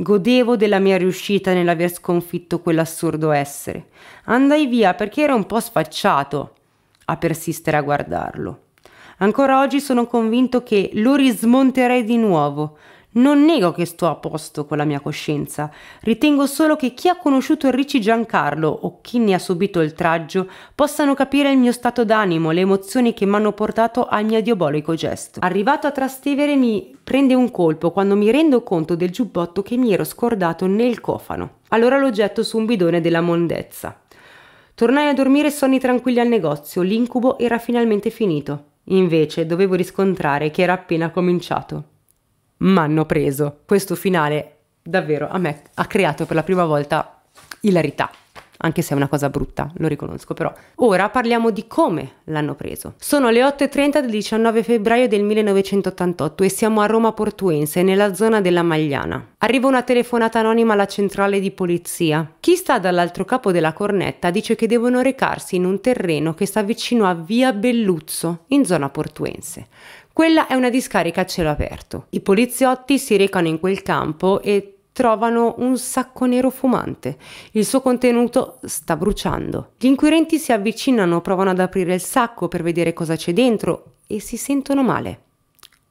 Godevo della mia riuscita nell'aver sconfitto quell'assurdo essere. Andai via perché era un po' sfacciato a persistere a guardarlo. Ancora oggi sono convinto che lo rismonterei di nuovo. Non nego che sto a posto con la mia coscienza, ritengo solo che chi ha conosciuto Ricci Giancarlo o chi ne ha subito il traggio possano capire il mio stato d'animo, le emozioni che mi hanno portato al mio diabolico gesto. Arrivato a Trastevere mi prende un colpo quando mi rendo conto del giubbotto che mi ero scordato nel cofano. Allora lo getto su un bidone della mondezza. Tornai a dormire sonni tranquilli al negozio, l'incubo era finalmente finito. Invece dovevo riscontrare che era appena cominciato. M'hanno preso. Questo finale davvero a me ha creato per la prima volta ilarità anche se è una cosa brutta, lo riconosco però. Ora parliamo di come l'hanno preso. Sono le 8.30 del 19 febbraio del 1988 e siamo a Roma Portuense, nella zona della Magliana. Arriva una telefonata anonima alla centrale di polizia. Chi sta dall'altro capo della cornetta dice che devono recarsi in un terreno che sta vicino a via Belluzzo, in zona portuense. Quella è una discarica a cielo aperto. I poliziotti si recano in quel campo e trovano un sacco nero fumante. Il suo contenuto sta bruciando. Gli inquirenti si avvicinano, provano ad aprire il sacco per vedere cosa c'è dentro e si sentono male.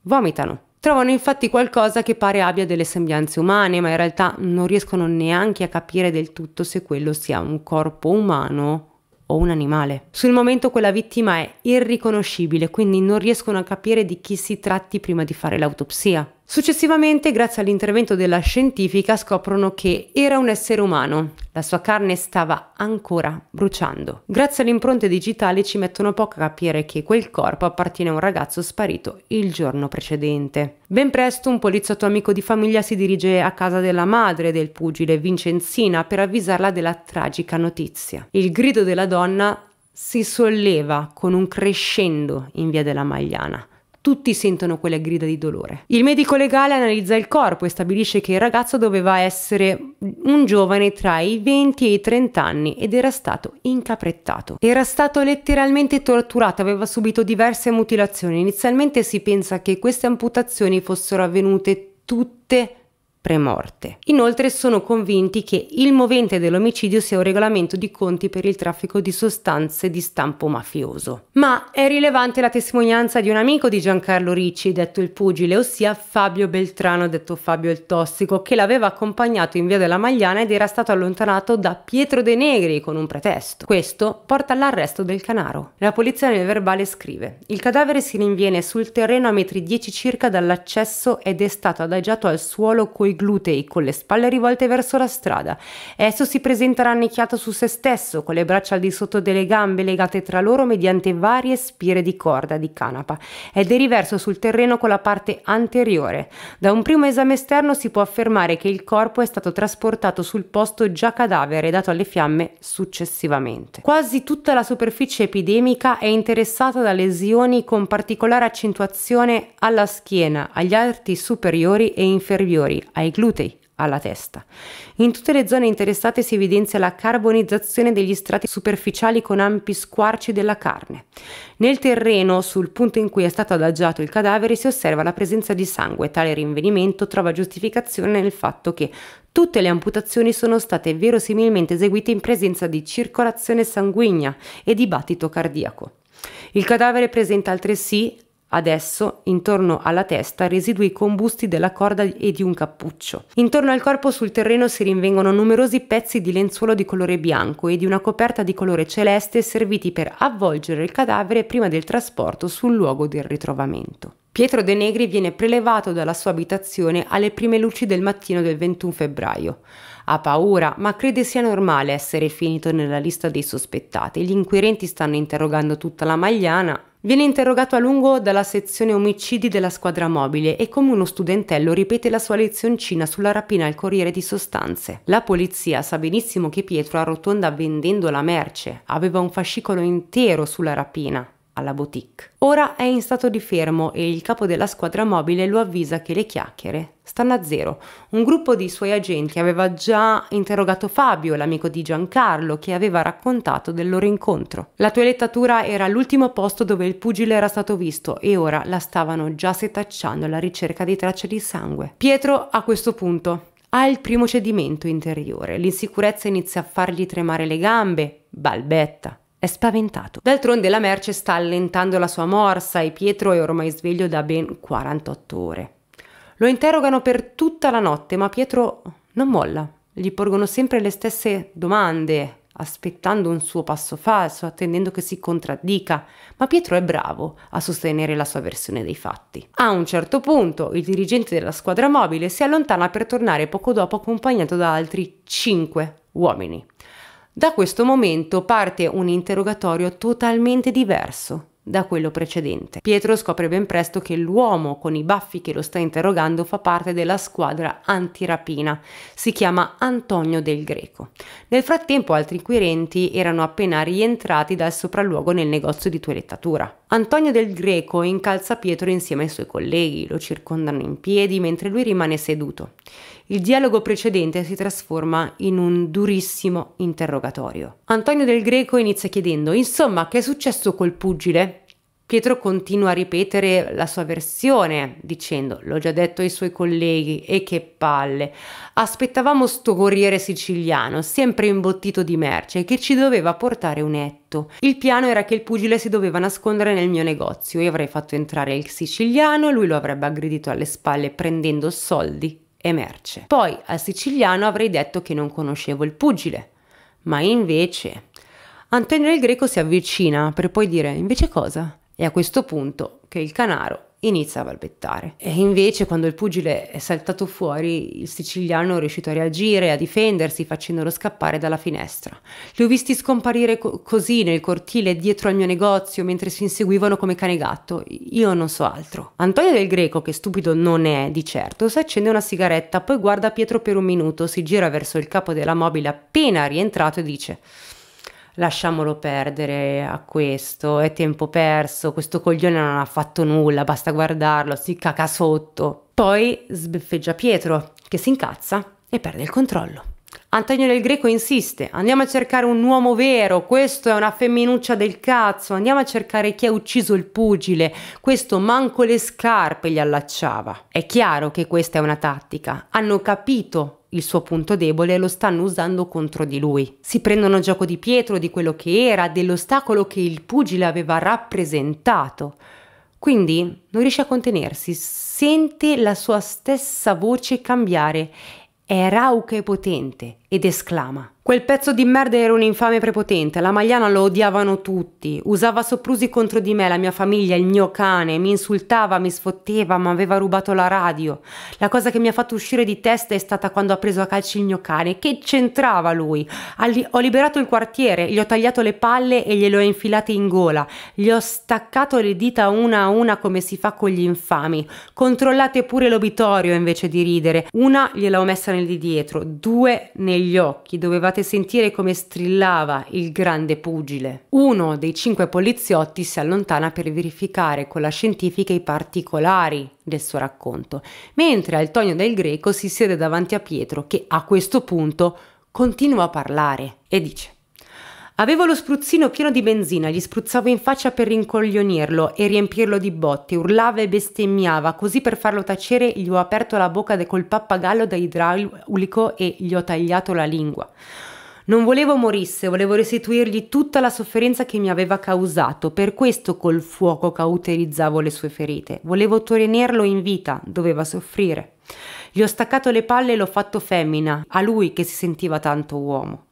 Vomitano. Trovano infatti qualcosa che pare abbia delle sembianze umane, ma in realtà non riescono neanche a capire del tutto se quello sia un corpo umano o un animale. Sul momento quella vittima è irriconoscibile, quindi non riescono a capire di chi si tratti prima di fare l'autopsia. Successivamente, grazie all'intervento della scientifica, scoprono che era un essere umano. La sua carne stava ancora bruciando. Grazie alle impronte digitali ci mettono poco a capire che quel corpo appartiene a un ragazzo sparito il giorno precedente. Ben presto un poliziotto amico di famiglia si dirige a casa della madre del pugile Vincenzina per avvisarla della tragica notizia. Il grido della donna si solleva con un crescendo in via della Magliana tutti sentono quelle grida di dolore. Il medico legale analizza il corpo e stabilisce che il ragazzo doveva essere un giovane tra i 20 e i 30 anni ed era stato incaprettato. Era stato letteralmente torturato, aveva subito diverse mutilazioni. Inizialmente si pensa che queste amputazioni fossero avvenute tutte premorte. Inoltre sono convinti che il movente dell'omicidio sia un regolamento di conti per il traffico di sostanze di stampo mafioso. Ma è rilevante la testimonianza di un amico di Giancarlo Ricci, detto il pugile, ossia Fabio Beltrano, detto Fabio il Tossico, che l'aveva accompagnato in via della Magliana ed era stato allontanato da Pietro De Negri con un pretesto. Questo porta all'arresto del canaro. La polizia nel verbale scrive: Il cadavere si rinviene sul terreno a metri 10 circa dall'accesso ed è stato adagiato al suolo coi glutei con le spalle rivolte verso la strada. Esso si presenterà annicchiato su se stesso, con le braccia al di sotto delle gambe legate tra loro mediante varie spire di corda di canapa ed è riverso sul terreno con la parte anteriore. Da un primo esame esterno si può affermare che il corpo è stato trasportato sul posto già cadavere e dato alle fiamme successivamente. Quasi tutta la superficie epidemica è interessata da lesioni con particolare accentuazione alla schiena, agli arti superiori e inferiori, ai ai glutei, alla testa. In tutte le zone interessate si evidenzia la carbonizzazione degli strati superficiali con ampi squarci della carne. Nel terreno, sul punto in cui è stato adagiato il cadavere, si osserva la presenza di sangue. Tale rinvenimento trova giustificazione nel fatto che tutte le amputazioni sono state verosimilmente eseguite in presenza di circolazione sanguigna e di battito cardiaco. Il cadavere presenta altresì Adesso, intorno alla testa, residui combusti della corda e di un cappuccio. Intorno al corpo sul terreno si rinvengono numerosi pezzi di lenzuolo di colore bianco e di una coperta di colore celeste serviti per avvolgere il cadavere prima del trasporto sul luogo del ritrovamento. Pietro De Negri viene prelevato dalla sua abitazione alle prime luci del mattino del 21 febbraio ha paura, ma crede sia normale essere finito nella lista dei sospettati. Gli inquirenti stanno interrogando tutta la Magliana. Viene interrogato a lungo dalla sezione omicidi della squadra mobile e come uno studentello ripete la sua lezioncina sulla rapina al corriere di sostanze. La polizia sa benissimo che Pietro arrotonda vendendo la merce, aveva un fascicolo intero sulla rapina alla boutique. Ora è in stato di fermo e il capo della squadra mobile lo avvisa che le chiacchiere stanno a zero. Un gruppo di suoi agenti aveva già interrogato Fabio, l'amico di Giancarlo, che aveva raccontato del loro incontro. La toilettatura era l'ultimo posto dove il pugile era stato visto e ora la stavano già setacciando alla ricerca di tracce di sangue. Pietro a questo punto ha il primo cedimento interiore, l'insicurezza inizia a fargli tremare le gambe, balbetta è spaventato. D'altronde la merce sta allentando la sua morsa e Pietro è ormai sveglio da ben 48 ore. Lo interrogano per tutta la notte, ma Pietro non molla. Gli porgono sempre le stesse domande, aspettando un suo passo falso, attendendo che si contraddica, ma Pietro è bravo a sostenere la sua versione dei fatti. A un certo punto il dirigente della squadra mobile si allontana per tornare poco dopo accompagnato da altri 5 uomini. Da questo momento parte un interrogatorio totalmente diverso da quello precedente. Pietro scopre ben presto che l'uomo con i baffi che lo sta interrogando fa parte della squadra antirapina. Si chiama Antonio del Greco. Nel frattempo altri inquirenti erano appena rientrati dal sopralluogo nel negozio di toilettatura. Antonio del Greco incalza Pietro insieme ai suoi colleghi, lo circondano in piedi mentre lui rimane seduto. Il dialogo precedente si trasforma in un durissimo interrogatorio. Antonio del Greco inizia chiedendo: Insomma, che è successo col pugile? Pietro continua a ripetere la sua versione dicendo l'ho già detto ai suoi colleghi e che palle. Aspettavamo sto corriere siciliano, sempre imbottito di merce, che ci doveva portare un etto. Il piano era che il pugile si doveva nascondere nel mio negozio. Io avrei fatto entrare il siciliano e lui lo avrebbe aggredito alle spalle prendendo soldi e merce. Poi al siciliano avrei detto che non conoscevo il pugile. Ma invece... Antonio il Greco si avvicina per poi dire invece cosa? È a questo punto che il canaro inizia a balbettare. E invece quando il pugile è saltato fuori, il siciliano è riuscito a reagire, a difendersi, facendolo scappare dalla finestra. Li ho visti scomparire co così nel cortile dietro al mio negozio mentre si inseguivano come cane gatto. Io non so altro. Antonio del Greco, che stupido non è di certo, si accende una sigaretta, poi guarda Pietro per un minuto, si gira verso il capo della mobile appena rientrato e dice lasciamolo perdere a questo, è tempo perso, questo coglione non ha fatto nulla, basta guardarlo, si caca sotto. Poi sbeffeggia Pietro, che si incazza e perde il controllo. Antonio del Greco insiste, andiamo a cercare un uomo vero, questo è una femminuccia del cazzo, andiamo a cercare chi ha ucciso il pugile, questo manco le scarpe gli allacciava. È chiaro che questa è una tattica, hanno capito il suo punto debole, lo stanno usando contro di lui. Si prendono gioco di Pietro, di quello che era, dell'ostacolo che il pugile aveva rappresentato. Quindi non riesce a contenersi, sente la sua stessa voce cambiare, è rauca e potente ed esclama Quel pezzo di merda era un infame prepotente, la Magliana lo odiavano tutti, usava soprusi contro di me, la mia famiglia, il mio cane, mi insultava, mi sfotteva, mi aveva rubato la radio. La cosa che mi ha fatto uscire di testa è stata quando ha preso a calci il mio cane, che c'entrava lui? Ho liberato il quartiere, gli ho tagliato le palle e gliele ho infilate in gola, gli ho staccato le dita una a una come si fa con gli infami. Controllate pure l'obitorio invece di ridere, una gliela ho messa nel di dietro, due negli occhi, dovevate potevate sentire come strillava il grande pugile. Uno dei cinque poliziotti si allontana per verificare con la scientifica i particolari del suo racconto, mentre Antonio del Greco si siede davanti a Pietro che a questo punto continua a parlare e dice Avevo lo spruzzino pieno di benzina, gli spruzzavo in faccia per rincoglionirlo e riempirlo di botte, urlava e bestemmiava, così per farlo tacere gli ho aperto la bocca col pappagallo da idraulico e gli ho tagliato la lingua. Non volevo morisse, volevo restituirgli tutta la sofferenza che mi aveva causato, per questo col fuoco cauterizzavo le sue ferite. Volevo tenerlo in vita, doveva soffrire. Gli ho staccato le palle e l'ho fatto femmina, a lui che si sentiva tanto uomo.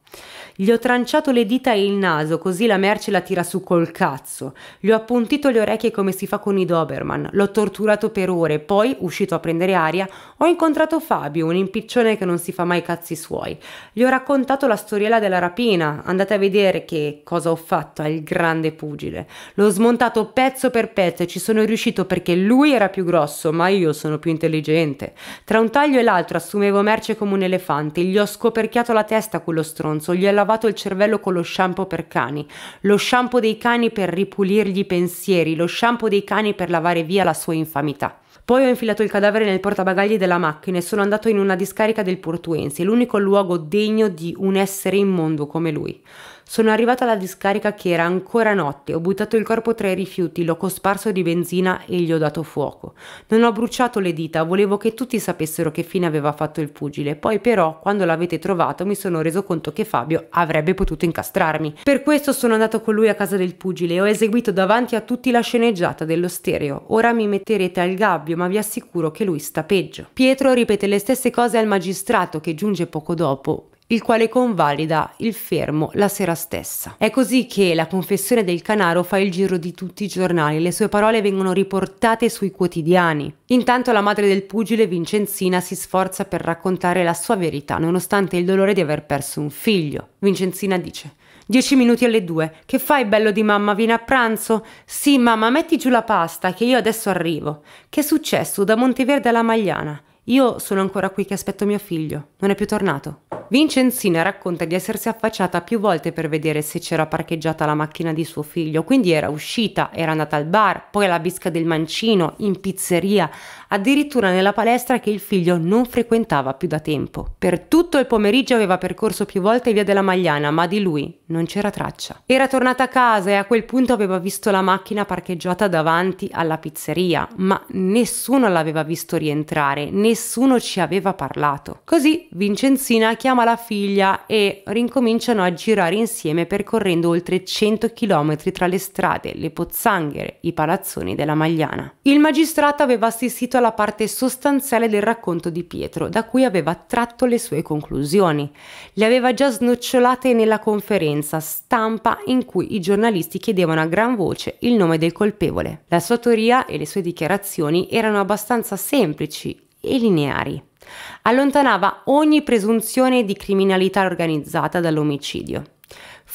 Gli ho tranciato le dita e il naso, così la merce la tira su col cazzo. Gli ho appuntito le orecchie come si fa con i Doberman. L'ho torturato per ore, poi, uscito a prendere aria, ho incontrato Fabio, un impiccione che non si fa mai cazzi suoi. Gli ho raccontato la storiella della rapina. Andate a vedere che cosa ho fatto al grande pugile. L'ho smontato pezzo per pezzo e ci sono riuscito perché lui era più grosso, ma io sono più intelligente. Tra un taglio e l'altro assumevo merce come un elefante. Gli ho scoperchiato la testa a quello stronzo, gliela lavato il cervello con lo shampoo per cani, lo shampoo dei cani per ripulirgli i pensieri, lo shampoo dei cani per lavare via la sua infamità. Poi ho infilato il cadavere nel portabagagli della macchina e sono andato in una discarica del Portuense, l'unico luogo degno di un essere immondo come lui. Sono arrivata alla discarica che era ancora notte, ho buttato il corpo tra i rifiuti, l'ho cosparso di benzina e gli ho dato fuoco. Non ho bruciato le dita, volevo che tutti sapessero che fine aveva fatto il pugile, poi però quando l'avete trovato mi sono reso conto che Fabio avrebbe potuto incastrarmi. Per questo sono andato con lui a casa del pugile e ho eseguito davanti a tutti la sceneggiata dello stereo. Ora mi metterete al gabbio ma vi assicuro che lui sta peggio. Pietro ripete le stesse cose al magistrato che giunge poco dopo il quale convalida il fermo la sera stessa. È così che la confessione del Canaro fa il giro di tutti i giornali, le sue parole vengono riportate sui quotidiani. Intanto la madre del pugile Vincenzina si sforza per raccontare la sua verità, nonostante il dolore di aver perso un figlio. Vincenzina dice Dieci minuti alle due. Che fai, bello di mamma? Vieni a pranzo? Sì, mamma, metti giù la pasta, che io adesso arrivo. Che è successo da Monteverde alla Magliana? Io sono ancora qui che aspetto mio figlio, non è più tornato. Vincenzina racconta di essersi affacciata più volte per vedere se c'era parcheggiata la macchina di suo figlio, quindi era uscita, era andata al bar, poi alla bisca del mancino, in pizzeria, addirittura nella palestra che il figlio non frequentava più da tempo. Per tutto il pomeriggio aveva percorso più volte via della Magliana, ma di lui non c'era traccia. Era tornata a casa e a quel punto aveva visto la macchina parcheggiata davanti alla pizzeria, ma nessuno l'aveva visto rientrare, nessuno ci aveva parlato. Così Vincenzina chiama la figlia e rincominciano a girare insieme percorrendo oltre 100 km tra le strade, le pozzanghere, i palazzoni della Magliana. Il magistrato aveva assistito alla la parte sostanziale del racconto di Pietro, da cui aveva tratto le sue conclusioni. Le aveva già snocciolate nella conferenza stampa in cui i giornalisti chiedevano a gran voce il nome del colpevole. La sua teoria e le sue dichiarazioni erano abbastanza semplici e lineari. Allontanava ogni presunzione di criminalità organizzata dall'omicidio.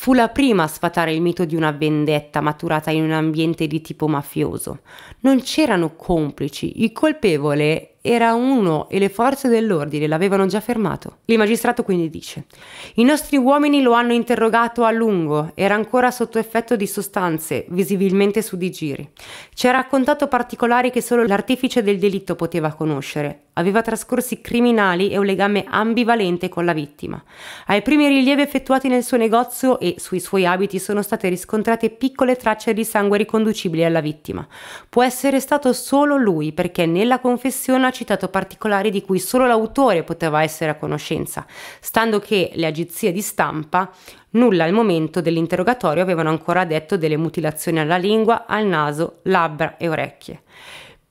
Fu la prima a sfatare il mito di una vendetta maturata in un ambiente di tipo mafioso. Non c'erano complici, il colpevole era uno e le forze dell'ordine l'avevano già fermato. Il magistrato quindi dice: I nostri uomini lo hanno interrogato a lungo, era ancora sotto effetto di sostanze, visibilmente su di giri. Ci ha raccontato particolari che solo l'artifice del delitto poteva conoscere, aveva trascorsi criminali e un legame ambivalente con la vittima. Ai primi rilievi effettuati nel suo negozio e sui suoi abiti sono state riscontrate piccole tracce di sangue riconducibili alla vittima. Può essere stato solo lui perché nella confessione ha citato particolari di cui solo l'autore poteva essere a conoscenza, stando che le agenzie di stampa nulla al momento dell'interrogatorio avevano ancora detto delle mutilazioni alla lingua, al naso, labbra e orecchie.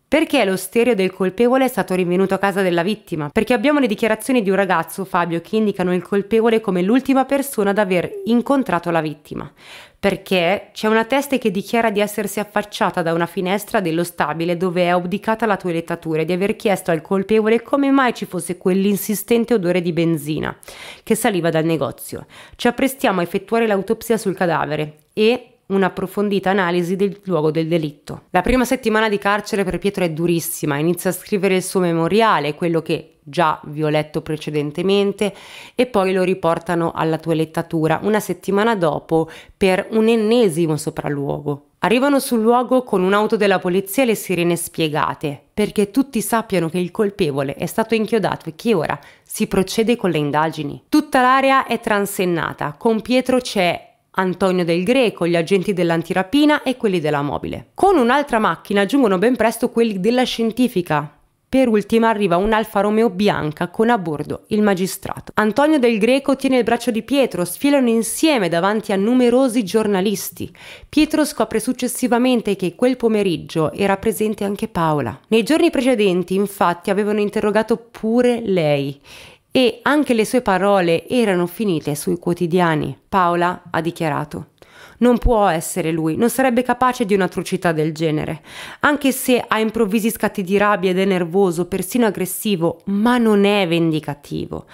Perché lo stereo del colpevole è stato rinvenuto a casa della vittima? Perché abbiamo le dichiarazioni di un ragazzo, Fabio, che indicano il colpevole come l'ultima persona ad aver incontrato la vittima. Perché c'è una testa che dichiara di essersi affacciata da una finestra dello stabile dove è abdicata la toilettatura e di aver chiesto al colpevole come mai ci fosse quell'insistente odore di benzina che saliva dal negozio. Ci apprestiamo a effettuare l'autopsia sul cadavere e un'approfondita analisi del luogo del delitto. La prima settimana di carcere per Pietro è durissima, inizia a scrivere il suo memoriale, quello che già vi ho letto precedentemente, e poi lo riportano alla tua lettatura una settimana dopo per un ennesimo sopralluogo. Arrivano sul luogo con un'auto della polizia e le sirene spiegate, perché tutti sappiano che il colpevole è stato inchiodato e che ora si procede con le indagini. Tutta l'area è transennata, con Pietro c'è Antonio del Greco, gli agenti dell'antirapina e quelli della mobile. Con un'altra macchina giungono ben presto quelli della scientifica. Per ultima arriva un Alfa Romeo bianca con a bordo il magistrato. Antonio del Greco tiene il braccio di Pietro, sfilano insieme davanti a numerosi giornalisti. Pietro scopre successivamente che quel pomeriggio era presente anche Paola. Nei giorni precedenti, infatti, avevano interrogato pure lei e anche le sue parole erano finite sui quotidiani. Paola ha dichiarato. Non può essere lui, non sarebbe capace di un'atrocità del genere. Anche se ha improvvisi scatti di rabbia ed è nervoso, persino aggressivo, ma non è vendicativo.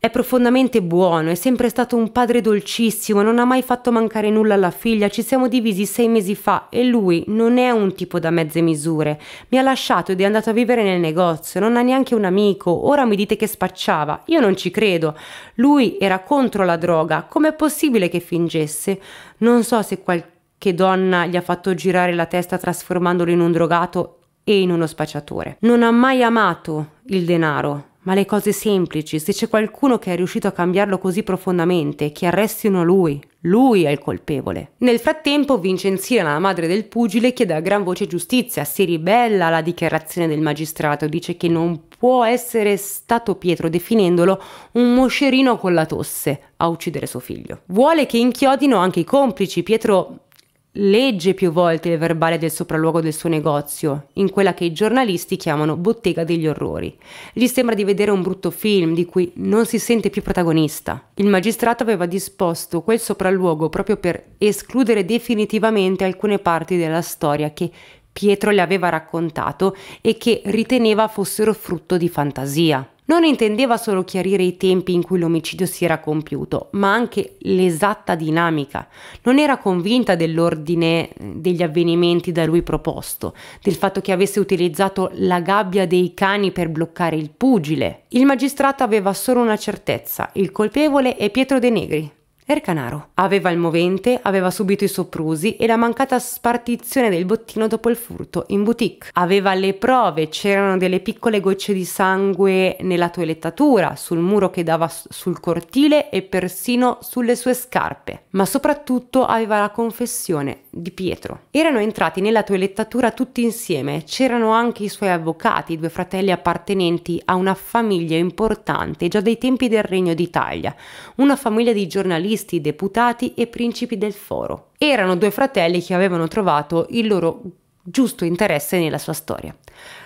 È profondamente buono, è sempre stato un padre dolcissimo, non ha mai fatto mancare nulla alla figlia, ci siamo divisi sei mesi fa e lui non è un tipo da mezze misure. Mi ha lasciato ed è andato a vivere nel negozio, non ha neanche un amico, ora mi dite che spacciava, io non ci credo. Lui era contro la droga, com'è possibile che fingesse? Non so se qualche donna gli ha fatto girare la testa trasformandolo in un drogato e in uno spacciatore. Non ha mai amato il denaro ma le cose semplici, se c'è qualcuno che è riuscito a cambiarlo così profondamente, che arrestino lui, lui è il colpevole. Nel frattempo Vincenzina, la madre del pugile, chiede a gran voce giustizia, si ribella alla dichiarazione del magistrato, dice che non può essere stato Pietro, definendolo un moscerino con la tosse, a uccidere suo figlio. Vuole che inchiodino anche i complici, Pietro Legge più volte il verbale del sopralluogo del suo negozio, in quella che i giornalisti chiamano bottega degli orrori. Gli sembra di vedere un brutto film di cui non si sente più protagonista. Il magistrato aveva disposto quel sopralluogo proprio per escludere definitivamente alcune parti della storia che Pietro le aveva raccontato e che riteneva fossero frutto di fantasia non intendeva solo chiarire i tempi in cui l'omicidio si era compiuto, ma anche l'esatta dinamica. Non era convinta dell'ordine eh, degli avvenimenti da lui proposto, del fatto che avesse utilizzato la gabbia dei cani per bloccare il pugile. Il magistrato aveva solo una certezza, il colpevole è Pietro De Negri. Ercanaro. Aveva il movente, aveva subito i soprusi e la mancata spartizione del bottino dopo il furto in boutique. Aveva le prove, c'erano delle piccole gocce di sangue nella toilettatura, sul muro che dava sul cortile e persino sulle sue scarpe. Ma soprattutto aveva la confessione di Pietro. Erano entrati nella toilettatura tutti insieme, c'erano anche i suoi avvocati, due fratelli appartenenti a una famiglia importante già dai tempi del Regno d'Italia, una famiglia di giornalisti artisti, deputati e principi del foro. Erano due fratelli che avevano trovato il loro giusto interesse nella sua storia.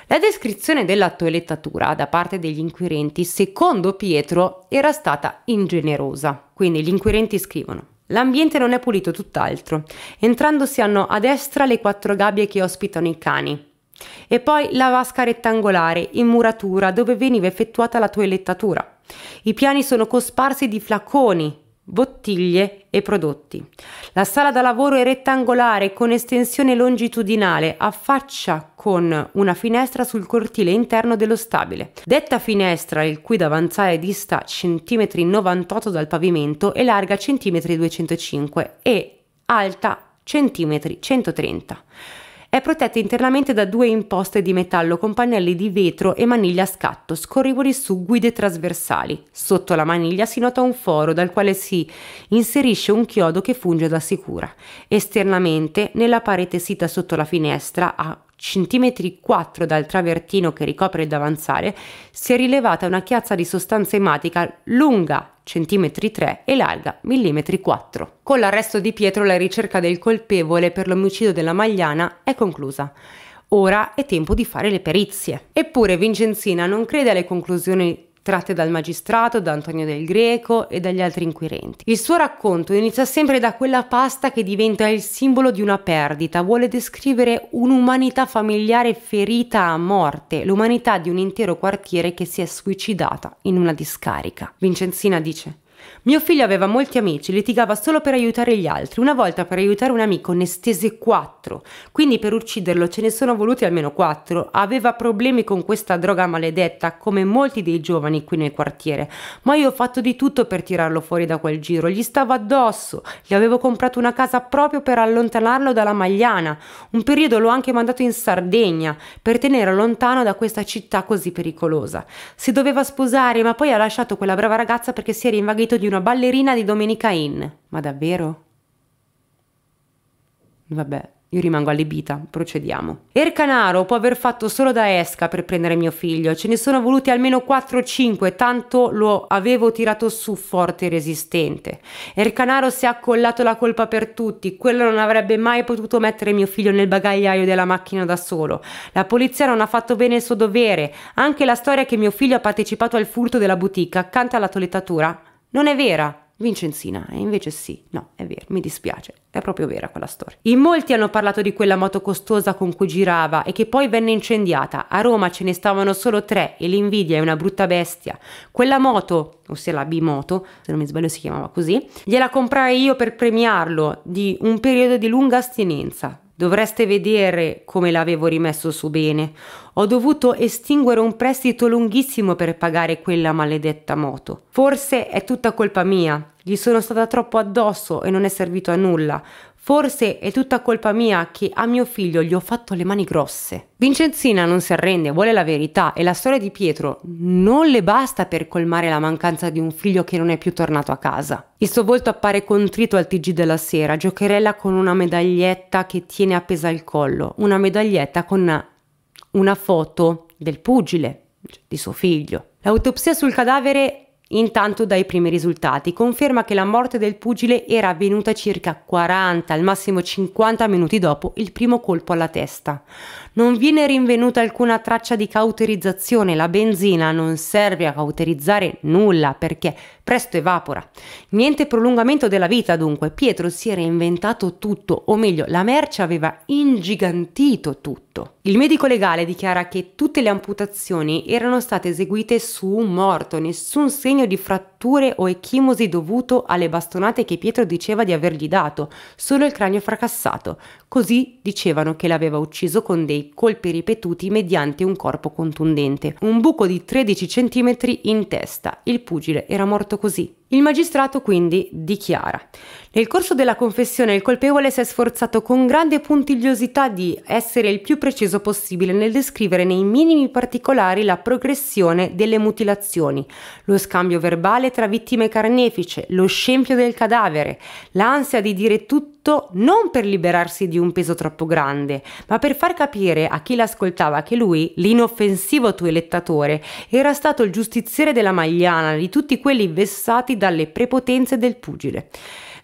La descrizione della toelettatura da parte degli inquirenti, secondo Pietro, era stata ingenerosa. Quindi gli inquirenti scrivono L'ambiente non è pulito tutt'altro. Entrando si hanno a destra le quattro gabbie che ospitano i cani. E poi la vasca rettangolare in muratura dove veniva effettuata la toelettatura. I piani sono cosparsi di flaconi, bottiglie e prodotti. La sala da lavoro è rettangolare con estensione longitudinale affaccia con una finestra sul cortile interno dello stabile. Detta finestra, il cui davanzale dista centimetri 98 dal pavimento, è larga centimetri 205 e alta centimetri 130 è protetta internamente da due imposte di metallo con pannelli di vetro e maniglia a scatto, scorrevoli su guide trasversali. Sotto la maniglia si nota un foro dal quale si inserisce un chiodo che funge da sicura. Esternamente, nella parete sita sotto la finestra, a centimetri 4 dal travertino che ricopre il davanzale, si è rilevata una chiazza di sostanza ematica lunga centimetri 3 e larga millimetri 4. Con l'arresto di Pietro la ricerca del colpevole per l'omicidio della Magliana è conclusa. Ora è tempo di fare le perizie. Eppure Vincenzina non crede alle conclusioni tratte dal magistrato, da Antonio del Greco e dagli altri inquirenti. Il suo racconto inizia sempre da quella pasta che diventa il simbolo di una perdita, vuole descrivere un'umanità familiare ferita a morte, l'umanità di un intero quartiere che si è suicidata in una discarica. Vincenzina dice mio figlio aveva molti amici, litigava solo per aiutare gli altri. Una volta per aiutare un amico ne stese quattro, quindi per ucciderlo ce ne sono voluti almeno quattro. Aveva problemi con questa droga maledetta, come molti dei giovani qui nel quartiere, ma io ho fatto di tutto per tirarlo fuori da quel giro. Gli stavo addosso, gli avevo comprato una casa proprio per allontanarlo dalla Magliana. Un periodo l'ho anche mandato in Sardegna per tenerlo lontano da questa città così pericolosa. Si doveva sposare, ma poi ha lasciato quella brava ragazza perché si era invaghito di una ballerina di Domenica Inn. Ma davvero? Vabbè, io rimango allibita, procediamo. Ercanaro può aver fatto solo da esca per prendere mio figlio, ce ne sono voluti almeno 4 o 5, tanto lo avevo tirato su forte e resistente. Ercanaro si è accollato la colpa per tutti, quello non avrebbe mai potuto mettere mio figlio nel bagagliaio della macchina da solo. La polizia non ha fatto bene il suo dovere, anche la storia che mio figlio ha partecipato al furto della boutique accanto alla tolettatura non è vera, Vincenzina, e invece sì, no, è vero, mi dispiace, è proprio vera quella storia. In molti hanno parlato di quella moto costosa con cui girava e che poi venne incendiata. A Roma ce ne stavano solo tre e l'invidia è una brutta bestia. Quella moto, ossia la bimoto, se non mi sbaglio si chiamava così, gliela comprai io per premiarlo di un periodo di lunga astinenza. Dovreste vedere come l'avevo rimesso su bene. Ho dovuto estinguere un prestito lunghissimo per pagare quella maledetta moto. Forse è tutta colpa mia. Gli sono stata troppo addosso e non è servito a nulla. Forse è tutta colpa mia che a mio figlio gli ho fatto le mani grosse. Vincenzina non si arrende, vuole la verità e la storia di Pietro non le basta per colmare la mancanza di un figlio che non è più tornato a casa. Il suo volto appare contrito al TG della sera, giocherella con una medaglietta che tiene appesa al collo, una medaglietta con una, una foto del pugile, cioè di suo figlio. L'autopsia sul cadavere Intanto dai primi risultati conferma che la morte del pugile era avvenuta circa 40, al massimo 50 minuti dopo il primo colpo alla testa. Non viene rinvenuta alcuna traccia di cauterizzazione, la benzina non serve a cauterizzare nulla perché presto evapora. Niente prolungamento della vita dunque, Pietro si era inventato tutto, o meglio, la merce aveva ingigantito tutto. Il medico legale dichiara che tutte le amputazioni erano state eseguite su un morto, nessun segno di fratture o echimosi dovuto alle bastonate che Pietro diceva di avergli dato, solo il cranio fracassato. Così dicevano che l'aveva ucciso con dei colpi ripetuti mediante un corpo contundente, un buco di 13 cm in testa. Il pugile era morto così. Il magistrato quindi dichiara. Nel corso della confessione il colpevole si è sforzato con grande puntigliosità di essere il più preciso possibile nel descrivere nei minimi particolari la progressione delle mutilazioni, lo scambio verbale tra vittime carnefice, lo scempio del cadavere, l'ansia di dire tutto non per liberarsi di un peso troppo grande, ma per far capire a chi l'ascoltava che lui, l'inoffensivo tuelettatore, era stato il giustiziere della Magliana di tutti quelli vessati dalle prepotenze del pugile.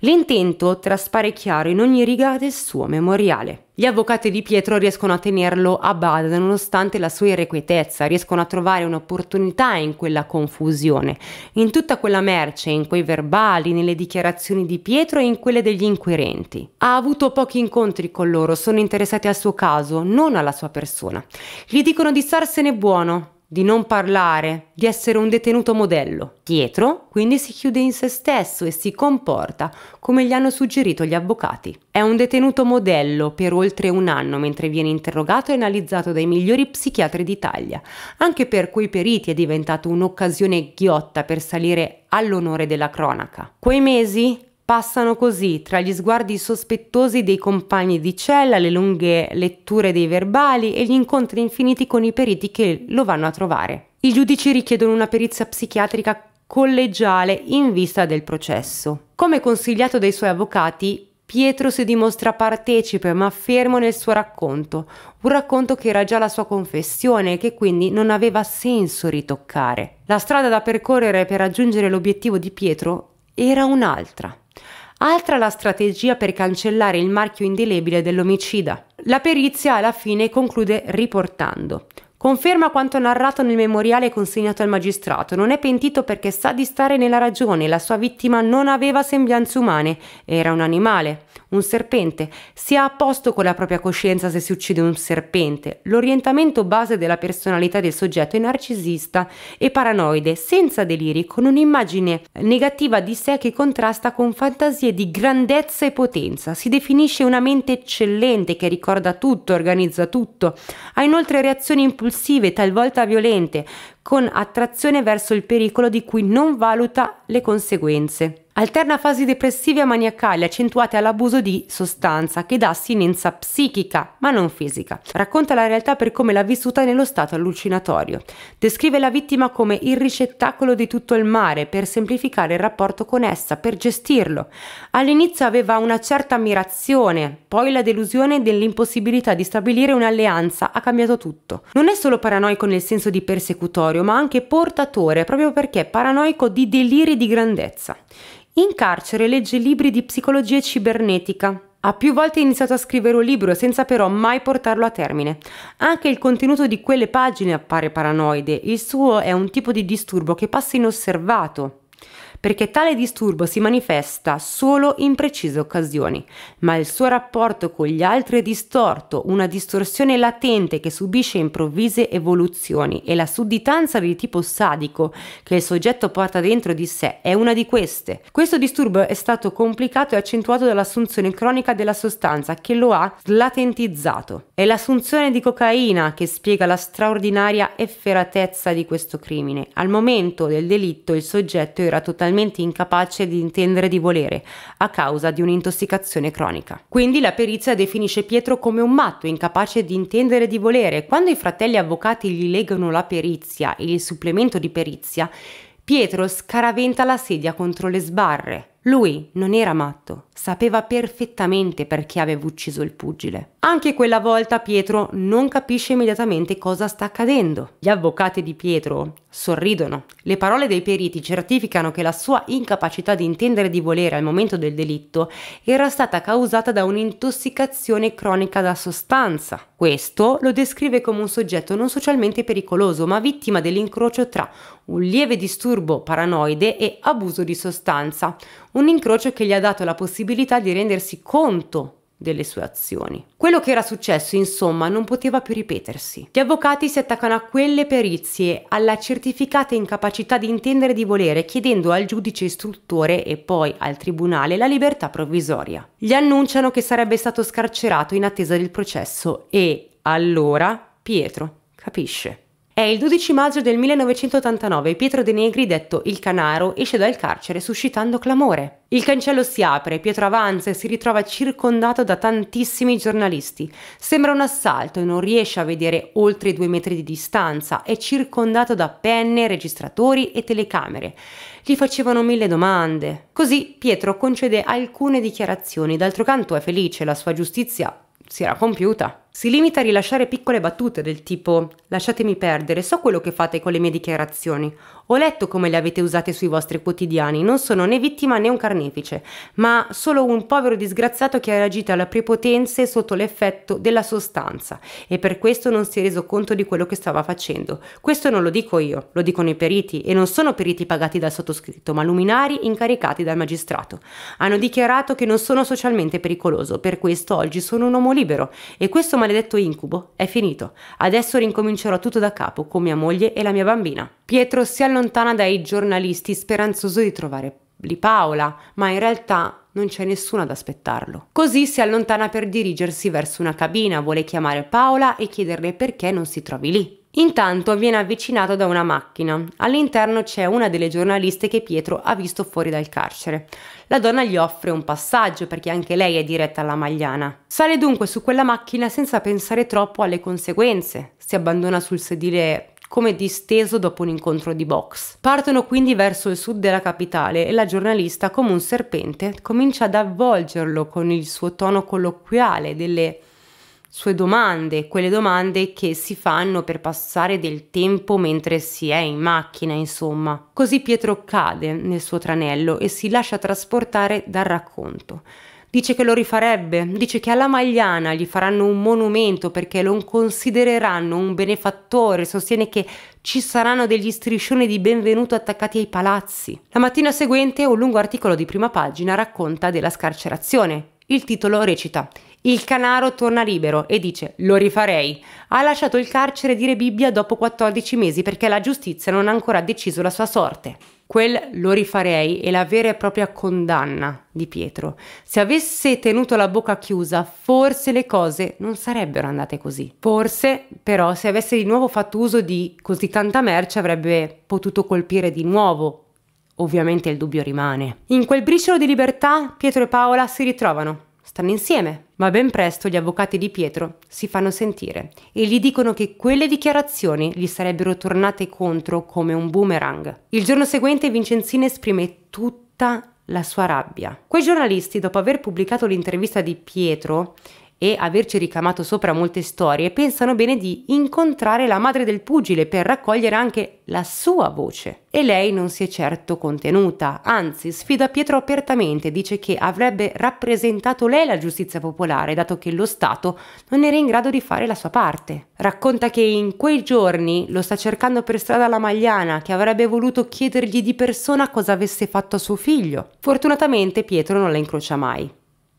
L'intento traspare chiaro in ogni riga del suo memoriale. Gli avvocati di Pietro riescono a tenerlo a bada nonostante la sua irrequietezza, riescono a trovare un'opportunità in quella confusione, in tutta quella merce, in quei verbali, nelle dichiarazioni di Pietro e in quelle degli inquirenti. Ha avuto pochi incontri con loro, sono interessati al suo caso, non alla sua persona. Gli dicono di starsene buono, di non parlare, di essere un detenuto modello. Pietro quindi si chiude in se stesso e si comporta come gli hanno suggerito gli avvocati. È un detenuto modello per oltre un anno mentre viene interrogato e analizzato dai migliori psichiatri d'Italia. Anche per quei periti è diventato un'occasione ghiotta per salire all'onore della cronaca. Quei mesi Passano così tra gli sguardi sospettosi dei compagni di cella, le lunghe letture dei verbali e gli incontri infiniti con i periti che lo vanno a trovare. I giudici richiedono una perizia psichiatrica collegiale in vista del processo. Come consigliato dai suoi avvocati, Pietro si dimostra partecipe ma fermo nel suo racconto, un racconto che era già la sua confessione e che quindi non aveva senso ritoccare. La strada da percorrere per raggiungere l'obiettivo di Pietro era un'altra altra la strategia per cancellare il marchio indelebile dell'omicida. La perizia alla fine conclude riportando Conferma quanto narrato nel memoriale consegnato al magistrato. Non è pentito perché sa di stare nella ragione. La sua vittima non aveva sembianze umane. Era un animale un serpente, si ha a posto con la propria coscienza se si uccide un serpente. L'orientamento base della personalità del soggetto è narcisista e paranoide, senza deliri, con un'immagine negativa di sé che contrasta con fantasie di grandezza e potenza. Si definisce una mente eccellente che ricorda tutto, organizza tutto. Ha inoltre reazioni impulsive, talvolta violente, con attrazione verso il pericolo di cui non valuta le conseguenze. Alterna fasi depressive e maniacali accentuate all'abuso di sostanza che dà assinenza psichica, ma non fisica. Racconta la realtà per come l'ha vissuta nello stato allucinatorio. Descrive la vittima come il ricettacolo di tutto il mare per semplificare il rapporto con essa, per gestirlo. All'inizio aveva una certa ammirazione, poi la delusione dell'impossibilità di stabilire un'alleanza ha cambiato tutto. Non è solo paranoico nel senso di persecutorio, ma anche portatore, proprio perché paranoico di deliri di grandezza. In carcere legge libri di psicologia e cibernetica. Ha più volte iniziato a scrivere un libro senza però mai portarlo a termine. Anche il contenuto di quelle pagine appare paranoide, il suo è un tipo di disturbo che passa inosservato perché tale disturbo si manifesta solo in precise occasioni, ma il suo rapporto con gli altri è distorto, una distorsione latente che subisce improvvise evoluzioni e la sudditanza di tipo sadico che il soggetto porta dentro di sé è una di queste. Questo disturbo è stato complicato e accentuato dall'assunzione cronica della sostanza che lo ha slatentizzato. È l'assunzione di cocaina che spiega la straordinaria efferatezza di questo crimine. Al momento del delitto il soggetto era totalmente totalmente incapace di intendere di volere a causa di un'intossicazione cronica. Quindi la perizia definisce Pietro come un matto incapace di intendere di volere. Quando i fratelli avvocati gli legano la perizia e il supplemento di perizia, Pietro scaraventa la sedia contro le sbarre. Lui non era matto, sapeva perfettamente perché aveva ucciso il pugile. Anche quella volta Pietro non capisce immediatamente cosa sta accadendo. Gli avvocati di Pietro sorridono. Le parole dei periti certificano che la sua incapacità di intendere di volere al momento del delitto era stata causata da un'intossicazione cronica da sostanza. Questo lo descrive come un soggetto non socialmente pericoloso, ma vittima dell'incrocio tra un lieve disturbo paranoide e abuso di sostanza. Un incrocio che gli ha dato la possibilità di rendersi conto delle sue azioni. Quello che era successo, insomma, non poteva più ripetersi. Gli avvocati si attaccano a quelle perizie, alla certificata incapacità di intendere di volere, chiedendo al giudice istruttore e poi al tribunale la libertà provvisoria. Gli annunciano che sarebbe stato scarcerato in attesa del processo e allora Pietro capisce. È il 12 maggio del 1989 e Pietro De Negri, detto il Canaro, esce dal carcere suscitando clamore. Il cancello si apre, Pietro avanza e si ritrova circondato da tantissimi giornalisti. Sembra un assalto e non riesce a vedere oltre i due metri di distanza. È circondato da penne, registratori e telecamere. Gli facevano mille domande. Così Pietro concede alcune dichiarazioni. D'altro canto è felice, la sua giustizia si era compiuta. Si limita a rilasciare piccole battute del tipo lasciatemi perdere, so quello che fate con le mie dichiarazioni, ho letto come le avete usate sui vostri quotidiani, non sono né vittima né un carnefice, ma solo un povero disgraziato che ha reagito alla prepotenza e sotto l'effetto della sostanza e per questo non si è reso conto di quello che stava facendo. Questo non lo dico io, lo dicono i periti e non sono periti pagati dal sottoscritto, ma luminari incaricati dal magistrato. Hanno dichiarato che non sono socialmente pericoloso, per questo oggi sono un uomo libero e questo maledetto incubo è finito. Adesso rincomincerò tutto da capo con mia moglie e la mia bambina. Pietro si allontanò allontana dai giornalisti speranzoso di trovare lì Paola, ma in realtà non c'è nessuno ad aspettarlo. Così si allontana per dirigersi verso una cabina, vuole chiamare Paola e chiederle perché non si trovi lì. Intanto viene avvicinato da una macchina. All'interno c'è una delle giornaliste che Pietro ha visto fuori dal carcere. La donna gli offre un passaggio perché anche lei è diretta alla Magliana. Sale dunque su quella macchina senza pensare troppo alle conseguenze. Si abbandona sul sedile come disteso dopo un incontro di box. Partono quindi verso il sud della capitale e la giornalista, come un serpente, comincia ad avvolgerlo con il suo tono colloquiale delle sue domande, quelle domande che si fanno per passare del tempo mentre si è in macchina, insomma. Così Pietro cade nel suo tranello e si lascia trasportare dal racconto. Dice che lo rifarebbe, dice che alla Magliana gli faranno un monumento perché lo considereranno un benefattore, sostiene che ci saranno degli striscioni di benvenuto attaccati ai palazzi. La mattina seguente un lungo articolo di prima pagina racconta della scarcerazione. Il titolo recita il canaro torna libero e dice lo rifarei. Ha lasciato il carcere dire Bibbia dopo 14 mesi perché la giustizia non ha ancora deciso la sua sorte. Quel lo rifarei è la vera e propria condanna di Pietro. Se avesse tenuto la bocca chiusa, forse le cose non sarebbero andate così. Forse, però, se avesse di nuovo fatto uso di così tanta merce, avrebbe potuto colpire di nuovo. Ovviamente il dubbio rimane. In quel briciolo di libertà, Pietro e Paola si ritrovano Stanno insieme, ma ben presto gli avvocati di Pietro si fanno sentire e gli dicono che quelle dichiarazioni gli sarebbero tornate contro come un boomerang. Il giorno seguente Vincenzina esprime tutta la sua rabbia. Quei giornalisti, dopo aver pubblicato l'intervista di Pietro, e averci ricamato sopra molte storie, pensano bene di incontrare la madre del pugile per raccogliere anche la sua voce. E lei non si è certo contenuta, anzi sfida Pietro apertamente, dice che avrebbe rappresentato lei la giustizia popolare, dato che lo Stato non era in grado di fare la sua parte. Racconta che in quei giorni lo sta cercando per strada la Magliana, che avrebbe voluto chiedergli di persona cosa avesse fatto a suo figlio. Fortunatamente Pietro non la incrocia mai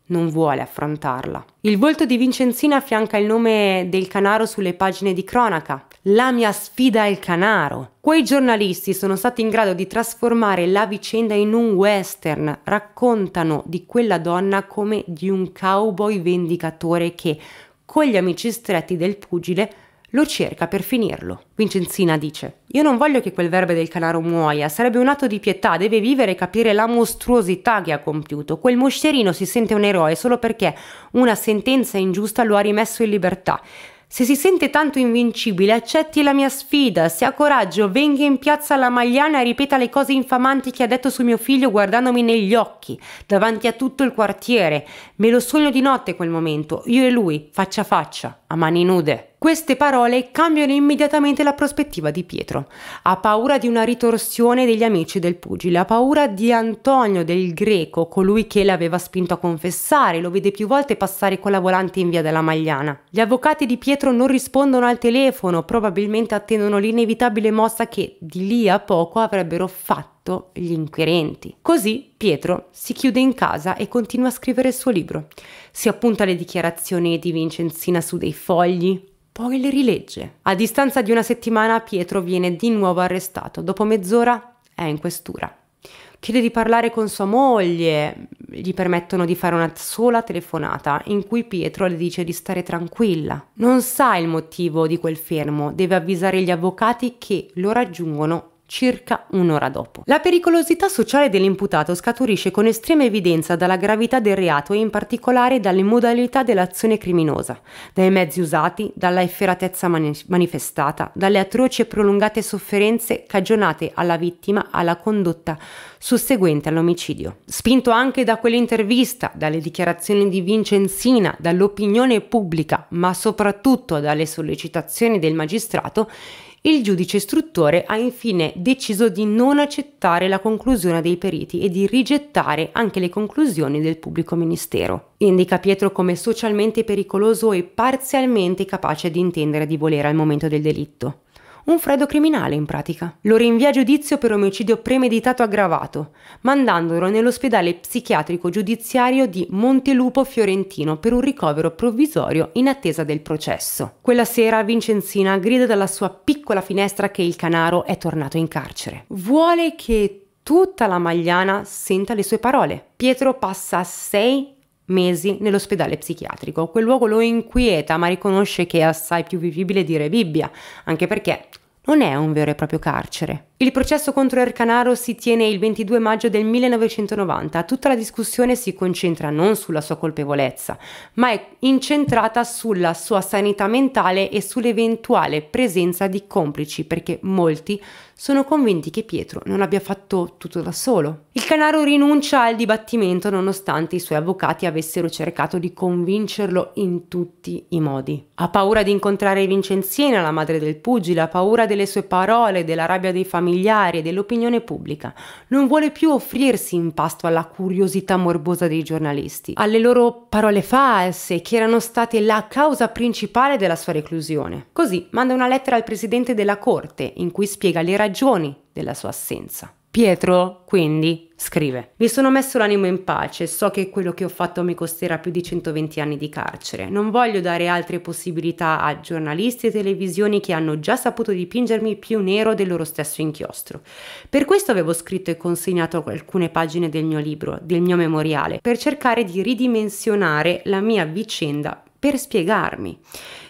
non vuole affrontarla. Il volto di Vincenzina affianca il nome del canaro sulle pagine di cronaca. La mia sfida è il canaro. Quei giornalisti sono stati in grado di trasformare la vicenda in un western. Raccontano di quella donna come di un cowboy vendicatore che, con gli amici stretti del pugile, lo cerca per finirlo. Vincenzina dice: Io non voglio che quel verbe del canaro muoia, sarebbe un atto di pietà, deve vivere e capire la mostruosità che ha compiuto. Quel moscerino si sente un eroe solo perché una sentenza ingiusta lo ha rimesso in libertà. Se si sente tanto invincibile, accetti la mia sfida, se ha coraggio, venga in piazza alla Magliana e ripeta le cose infamanti che ha detto su mio figlio guardandomi negli occhi, davanti a tutto il quartiere. Me lo sogno di notte quel momento, io e lui, faccia a faccia, a mani nude. Queste parole cambiano immediatamente la prospettiva di Pietro. Ha paura di una ritorsione degli amici del pugile, ha paura di Antonio del Greco, colui che l'aveva spinto a confessare, lo vede più volte passare con la volante in via della Magliana. Gli avvocati di Pietro non rispondono al telefono, probabilmente attendono l'inevitabile mossa che di lì a poco avrebbero fatto gli inquirenti. Così Pietro si chiude in casa e continua a scrivere il suo libro. Si appunta le dichiarazioni di Vincenzina su dei fogli, poi le rilegge. A distanza di una settimana Pietro viene di nuovo arrestato. Dopo mezz'ora è in questura. Chiede di parlare con sua moglie, gli permettono di fare una sola telefonata in cui Pietro le dice di stare tranquilla. Non sa il motivo di quel fermo, deve avvisare gli avvocati che lo raggiungono circa un'ora dopo. La pericolosità sociale dell'imputato scaturisce con estrema evidenza dalla gravità del reato e in particolare dalle modalità dell'azione criminosa, dai mezzi usati, dalla efferatezza mani manifestata, dalle atroci e prolungate sofferenze cagionate alla vittima alla condotta susseguente all'omicidio. Spinto anche da quell'intervista, dalle dichiarazioni di Vincenzina, dall'opinione pubblica, ma soprattutto dalle sollecitazioni del magistrato, il giudice istruttore ha infine deciso di non accettare la conclusione dei periti e di rigettare anche le conclusioni del pubblico ministero. Indica Pietro come socialmente pericoloso e parzialmente capace di intendere di volere al momento del delitto. Un freddo criminale in pratica. Lo rinvia a giudizio per omicidio premeditato aggravato, mandandolo nell'ospedale psichiatrico giudiziario di Montelupo Fiorentino per un ricovero provvisorio in attesa del processo. Quella sera Vincenzina grida dalla sua piccola finestra che il canaro è tornato in carcere. Vuole che tutta la Magliana senta le sue parole. Pietro passa sei mesi nell'ospedale psichiatrico. Quel luogo lo inquieta, ma riconosce che è assai più vivibile dire Bibbia, anche perché non è un vero e proprio carcere. Il processo contro Ercanaro si tiene il 22 maggio del 1990. Tutta la discussione si concentra non sulla sua colpevolezza, ma è incentrata sulla sua sanità mentale e sull'eventuale presenza di complici, perché molti sono convinti che Pietro non abbia fatto tutto da solo. Il Canaro rinuncia al dibattimento nonostante i suoi avvocati avessero cercato di convincerlo in tutti i modi. Ha paura di incontrare Vincenzina, la madre del pugile, ha paura delle sue parole, della rabbia dei familiari e dell'opinione pubblica. Non vuole più offrirsi in pasto alla curiosità morbosa dei giornalisti, alle loro parole false che erano state la causa principale della sua reclusione. Così manda una lettera al presidente della corte in cui spiega le ragioni ragioni della sua assenza. Pietro, quindi, scrive: Mi sono messo l'animo in pace, so che quello che ho fatto mi costerà più di 120 anni di carcere. Non voglio dare altre possibilità a giornalisti e televisioni che hanno già saputo dipingermi più nero del loro stesso inchiostro. Per questo avevo scritto e consegnato alcune pagine del mio libro, del mio memoriale, per cercare di ridimensionare la mia vicenda per spiegarmi.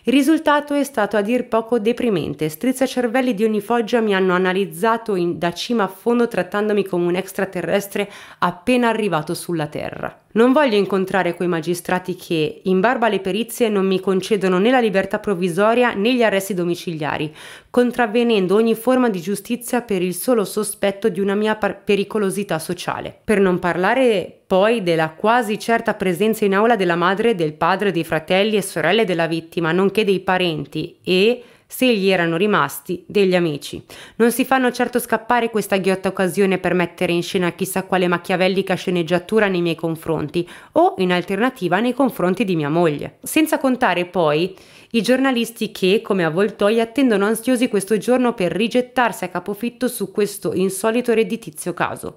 Il risultato è stato a dir poco deprimente. Strizzacervelli di ogni foggia mi hanno analizzato in, da cima a fondo trattandomi come un extraterrestre appena arrivato sulla Terra. Non voglio incontrare quei magistrati che, in barba alle perizie, non mi concedono né la libertà provvisoria né gli arresti domiciliari, contravvenendo ogni forma di giustizia per il solo sospetto di una mia pericolosità sociale. Per non parlare poi della quasi certa presenza in aula della madre, del padre, dei fratelli e sorelle della vittima, nonché dei parenti e, se gli erano rimasti degli amici. Non si fanno certo scappare questa ghiotta occasione per mettere in scena chissà quale machiavellica sceneggiatura nei miei confronti o in alternativa nei confronti di mia moglie. Senza contare poi i giornalisti che, come avvoltoi, attendono ansiosi questo giorno per rigettarsi a capofitto su questo insolito redditizio caso.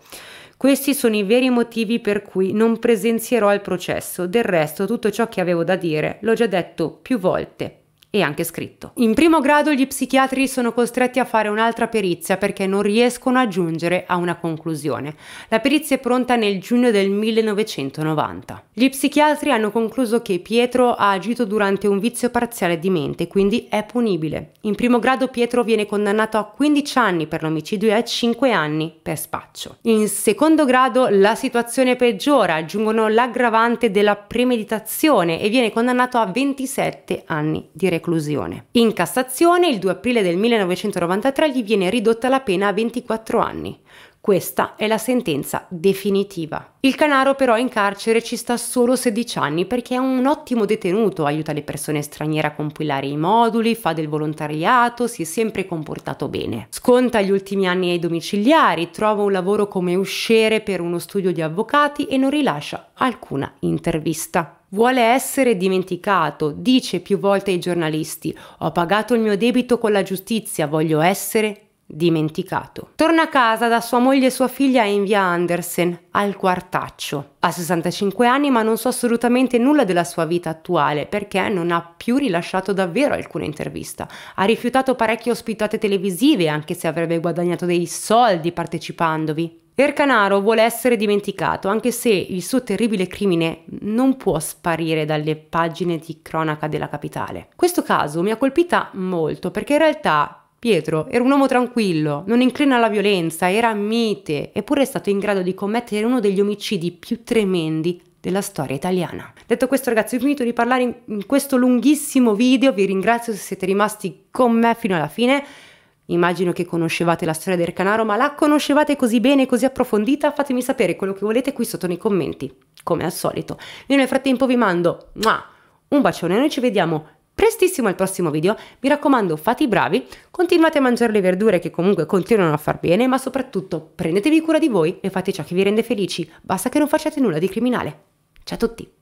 Questi sono i veri motivi per cui non presenzierò al processo, del resto tutto ciò che avevo da dire l'ho già detto più volte e anche scritto. In primo grado gli psichiatri sono costretti a fare un'altra perizia perché non riescono a giungere a una conclusione. La perizia è pronta nel giugno del 1990. Gli psichiatri hanno concluso che Pietro ha agito durante un vizio parziale di mente, quindi è punibile. In primo grado Pietro viene condannato a 15 anni per l'omicidio e a 5 anni per spaccio. In secondo grado la situazione peggiora, aggiungono l'aggravante della premeditazione e viene condannato a 27 anni di reclusione reclusione. In Cassazione, il 2 aprile del 1993 gli viene ridotta la pena a 24 anni. Questa è la sentenza definitiva. Il Canaro però in carcere ci sta solo 16 anni perché è un ottimo detenuto, aiuta le persone straniere a compilare i moduli, fa del volontariato, si è sempre comportato bene. Sconta gli ultimi anni ai domiciliari, trova un lavoro come usciere per uno studio di avvocati e non rilascia alcuna intervista. Vuole essere dimenticato, dice più volte ai giornalisti, ho pagato il mio debito con la giustizia, voglio essere dimenticato. Torna a casa da sua moglie e sua figlia in via Andersen, al quartaccio. Ha 65 anni ma non so assolutamente nulla della sua vita attuale perché non ha più rilasciato davvero alcuna intervista. Ha rifiutato parecchie ospitate televisive anche se avrebbe guadagnato dei soldi partecipandovi. Ercanaro vuole essere dimenticato, anche se il suo terribile crimine non può sparire dalle pagine di cronaca della capitale. Questo caso mi ha colpita molto perché in realtà Pietro era un uomo tranquillo, non inclina alla violenza, era mite, eppure è stato in grado di commettere uno degli omicidi più tremendi della storia italiana. Detto questo ragazzi ho finito di parlare in questo lunghissimo video, vi ringrazio se siete rimasti con me fino alla fine. Immagino che conoscevate la storia del canaro, ma la conoscevate così bene, così approfondita? Fatemi sapere quello che volete qui sotto nei commenti, come al solito. Io nel frattempo vi mando un bacione, noi ci vediamo prestissimo al prossimo video. Mi raccomando, fate i bravi, continuate a mangiare le verdure che comunque continuano a far bene, ma soprattutto prendetevi cura di voi e fate ciò che vi rende felici, basta che non facciate nulla di criminale. Ciao a tutti!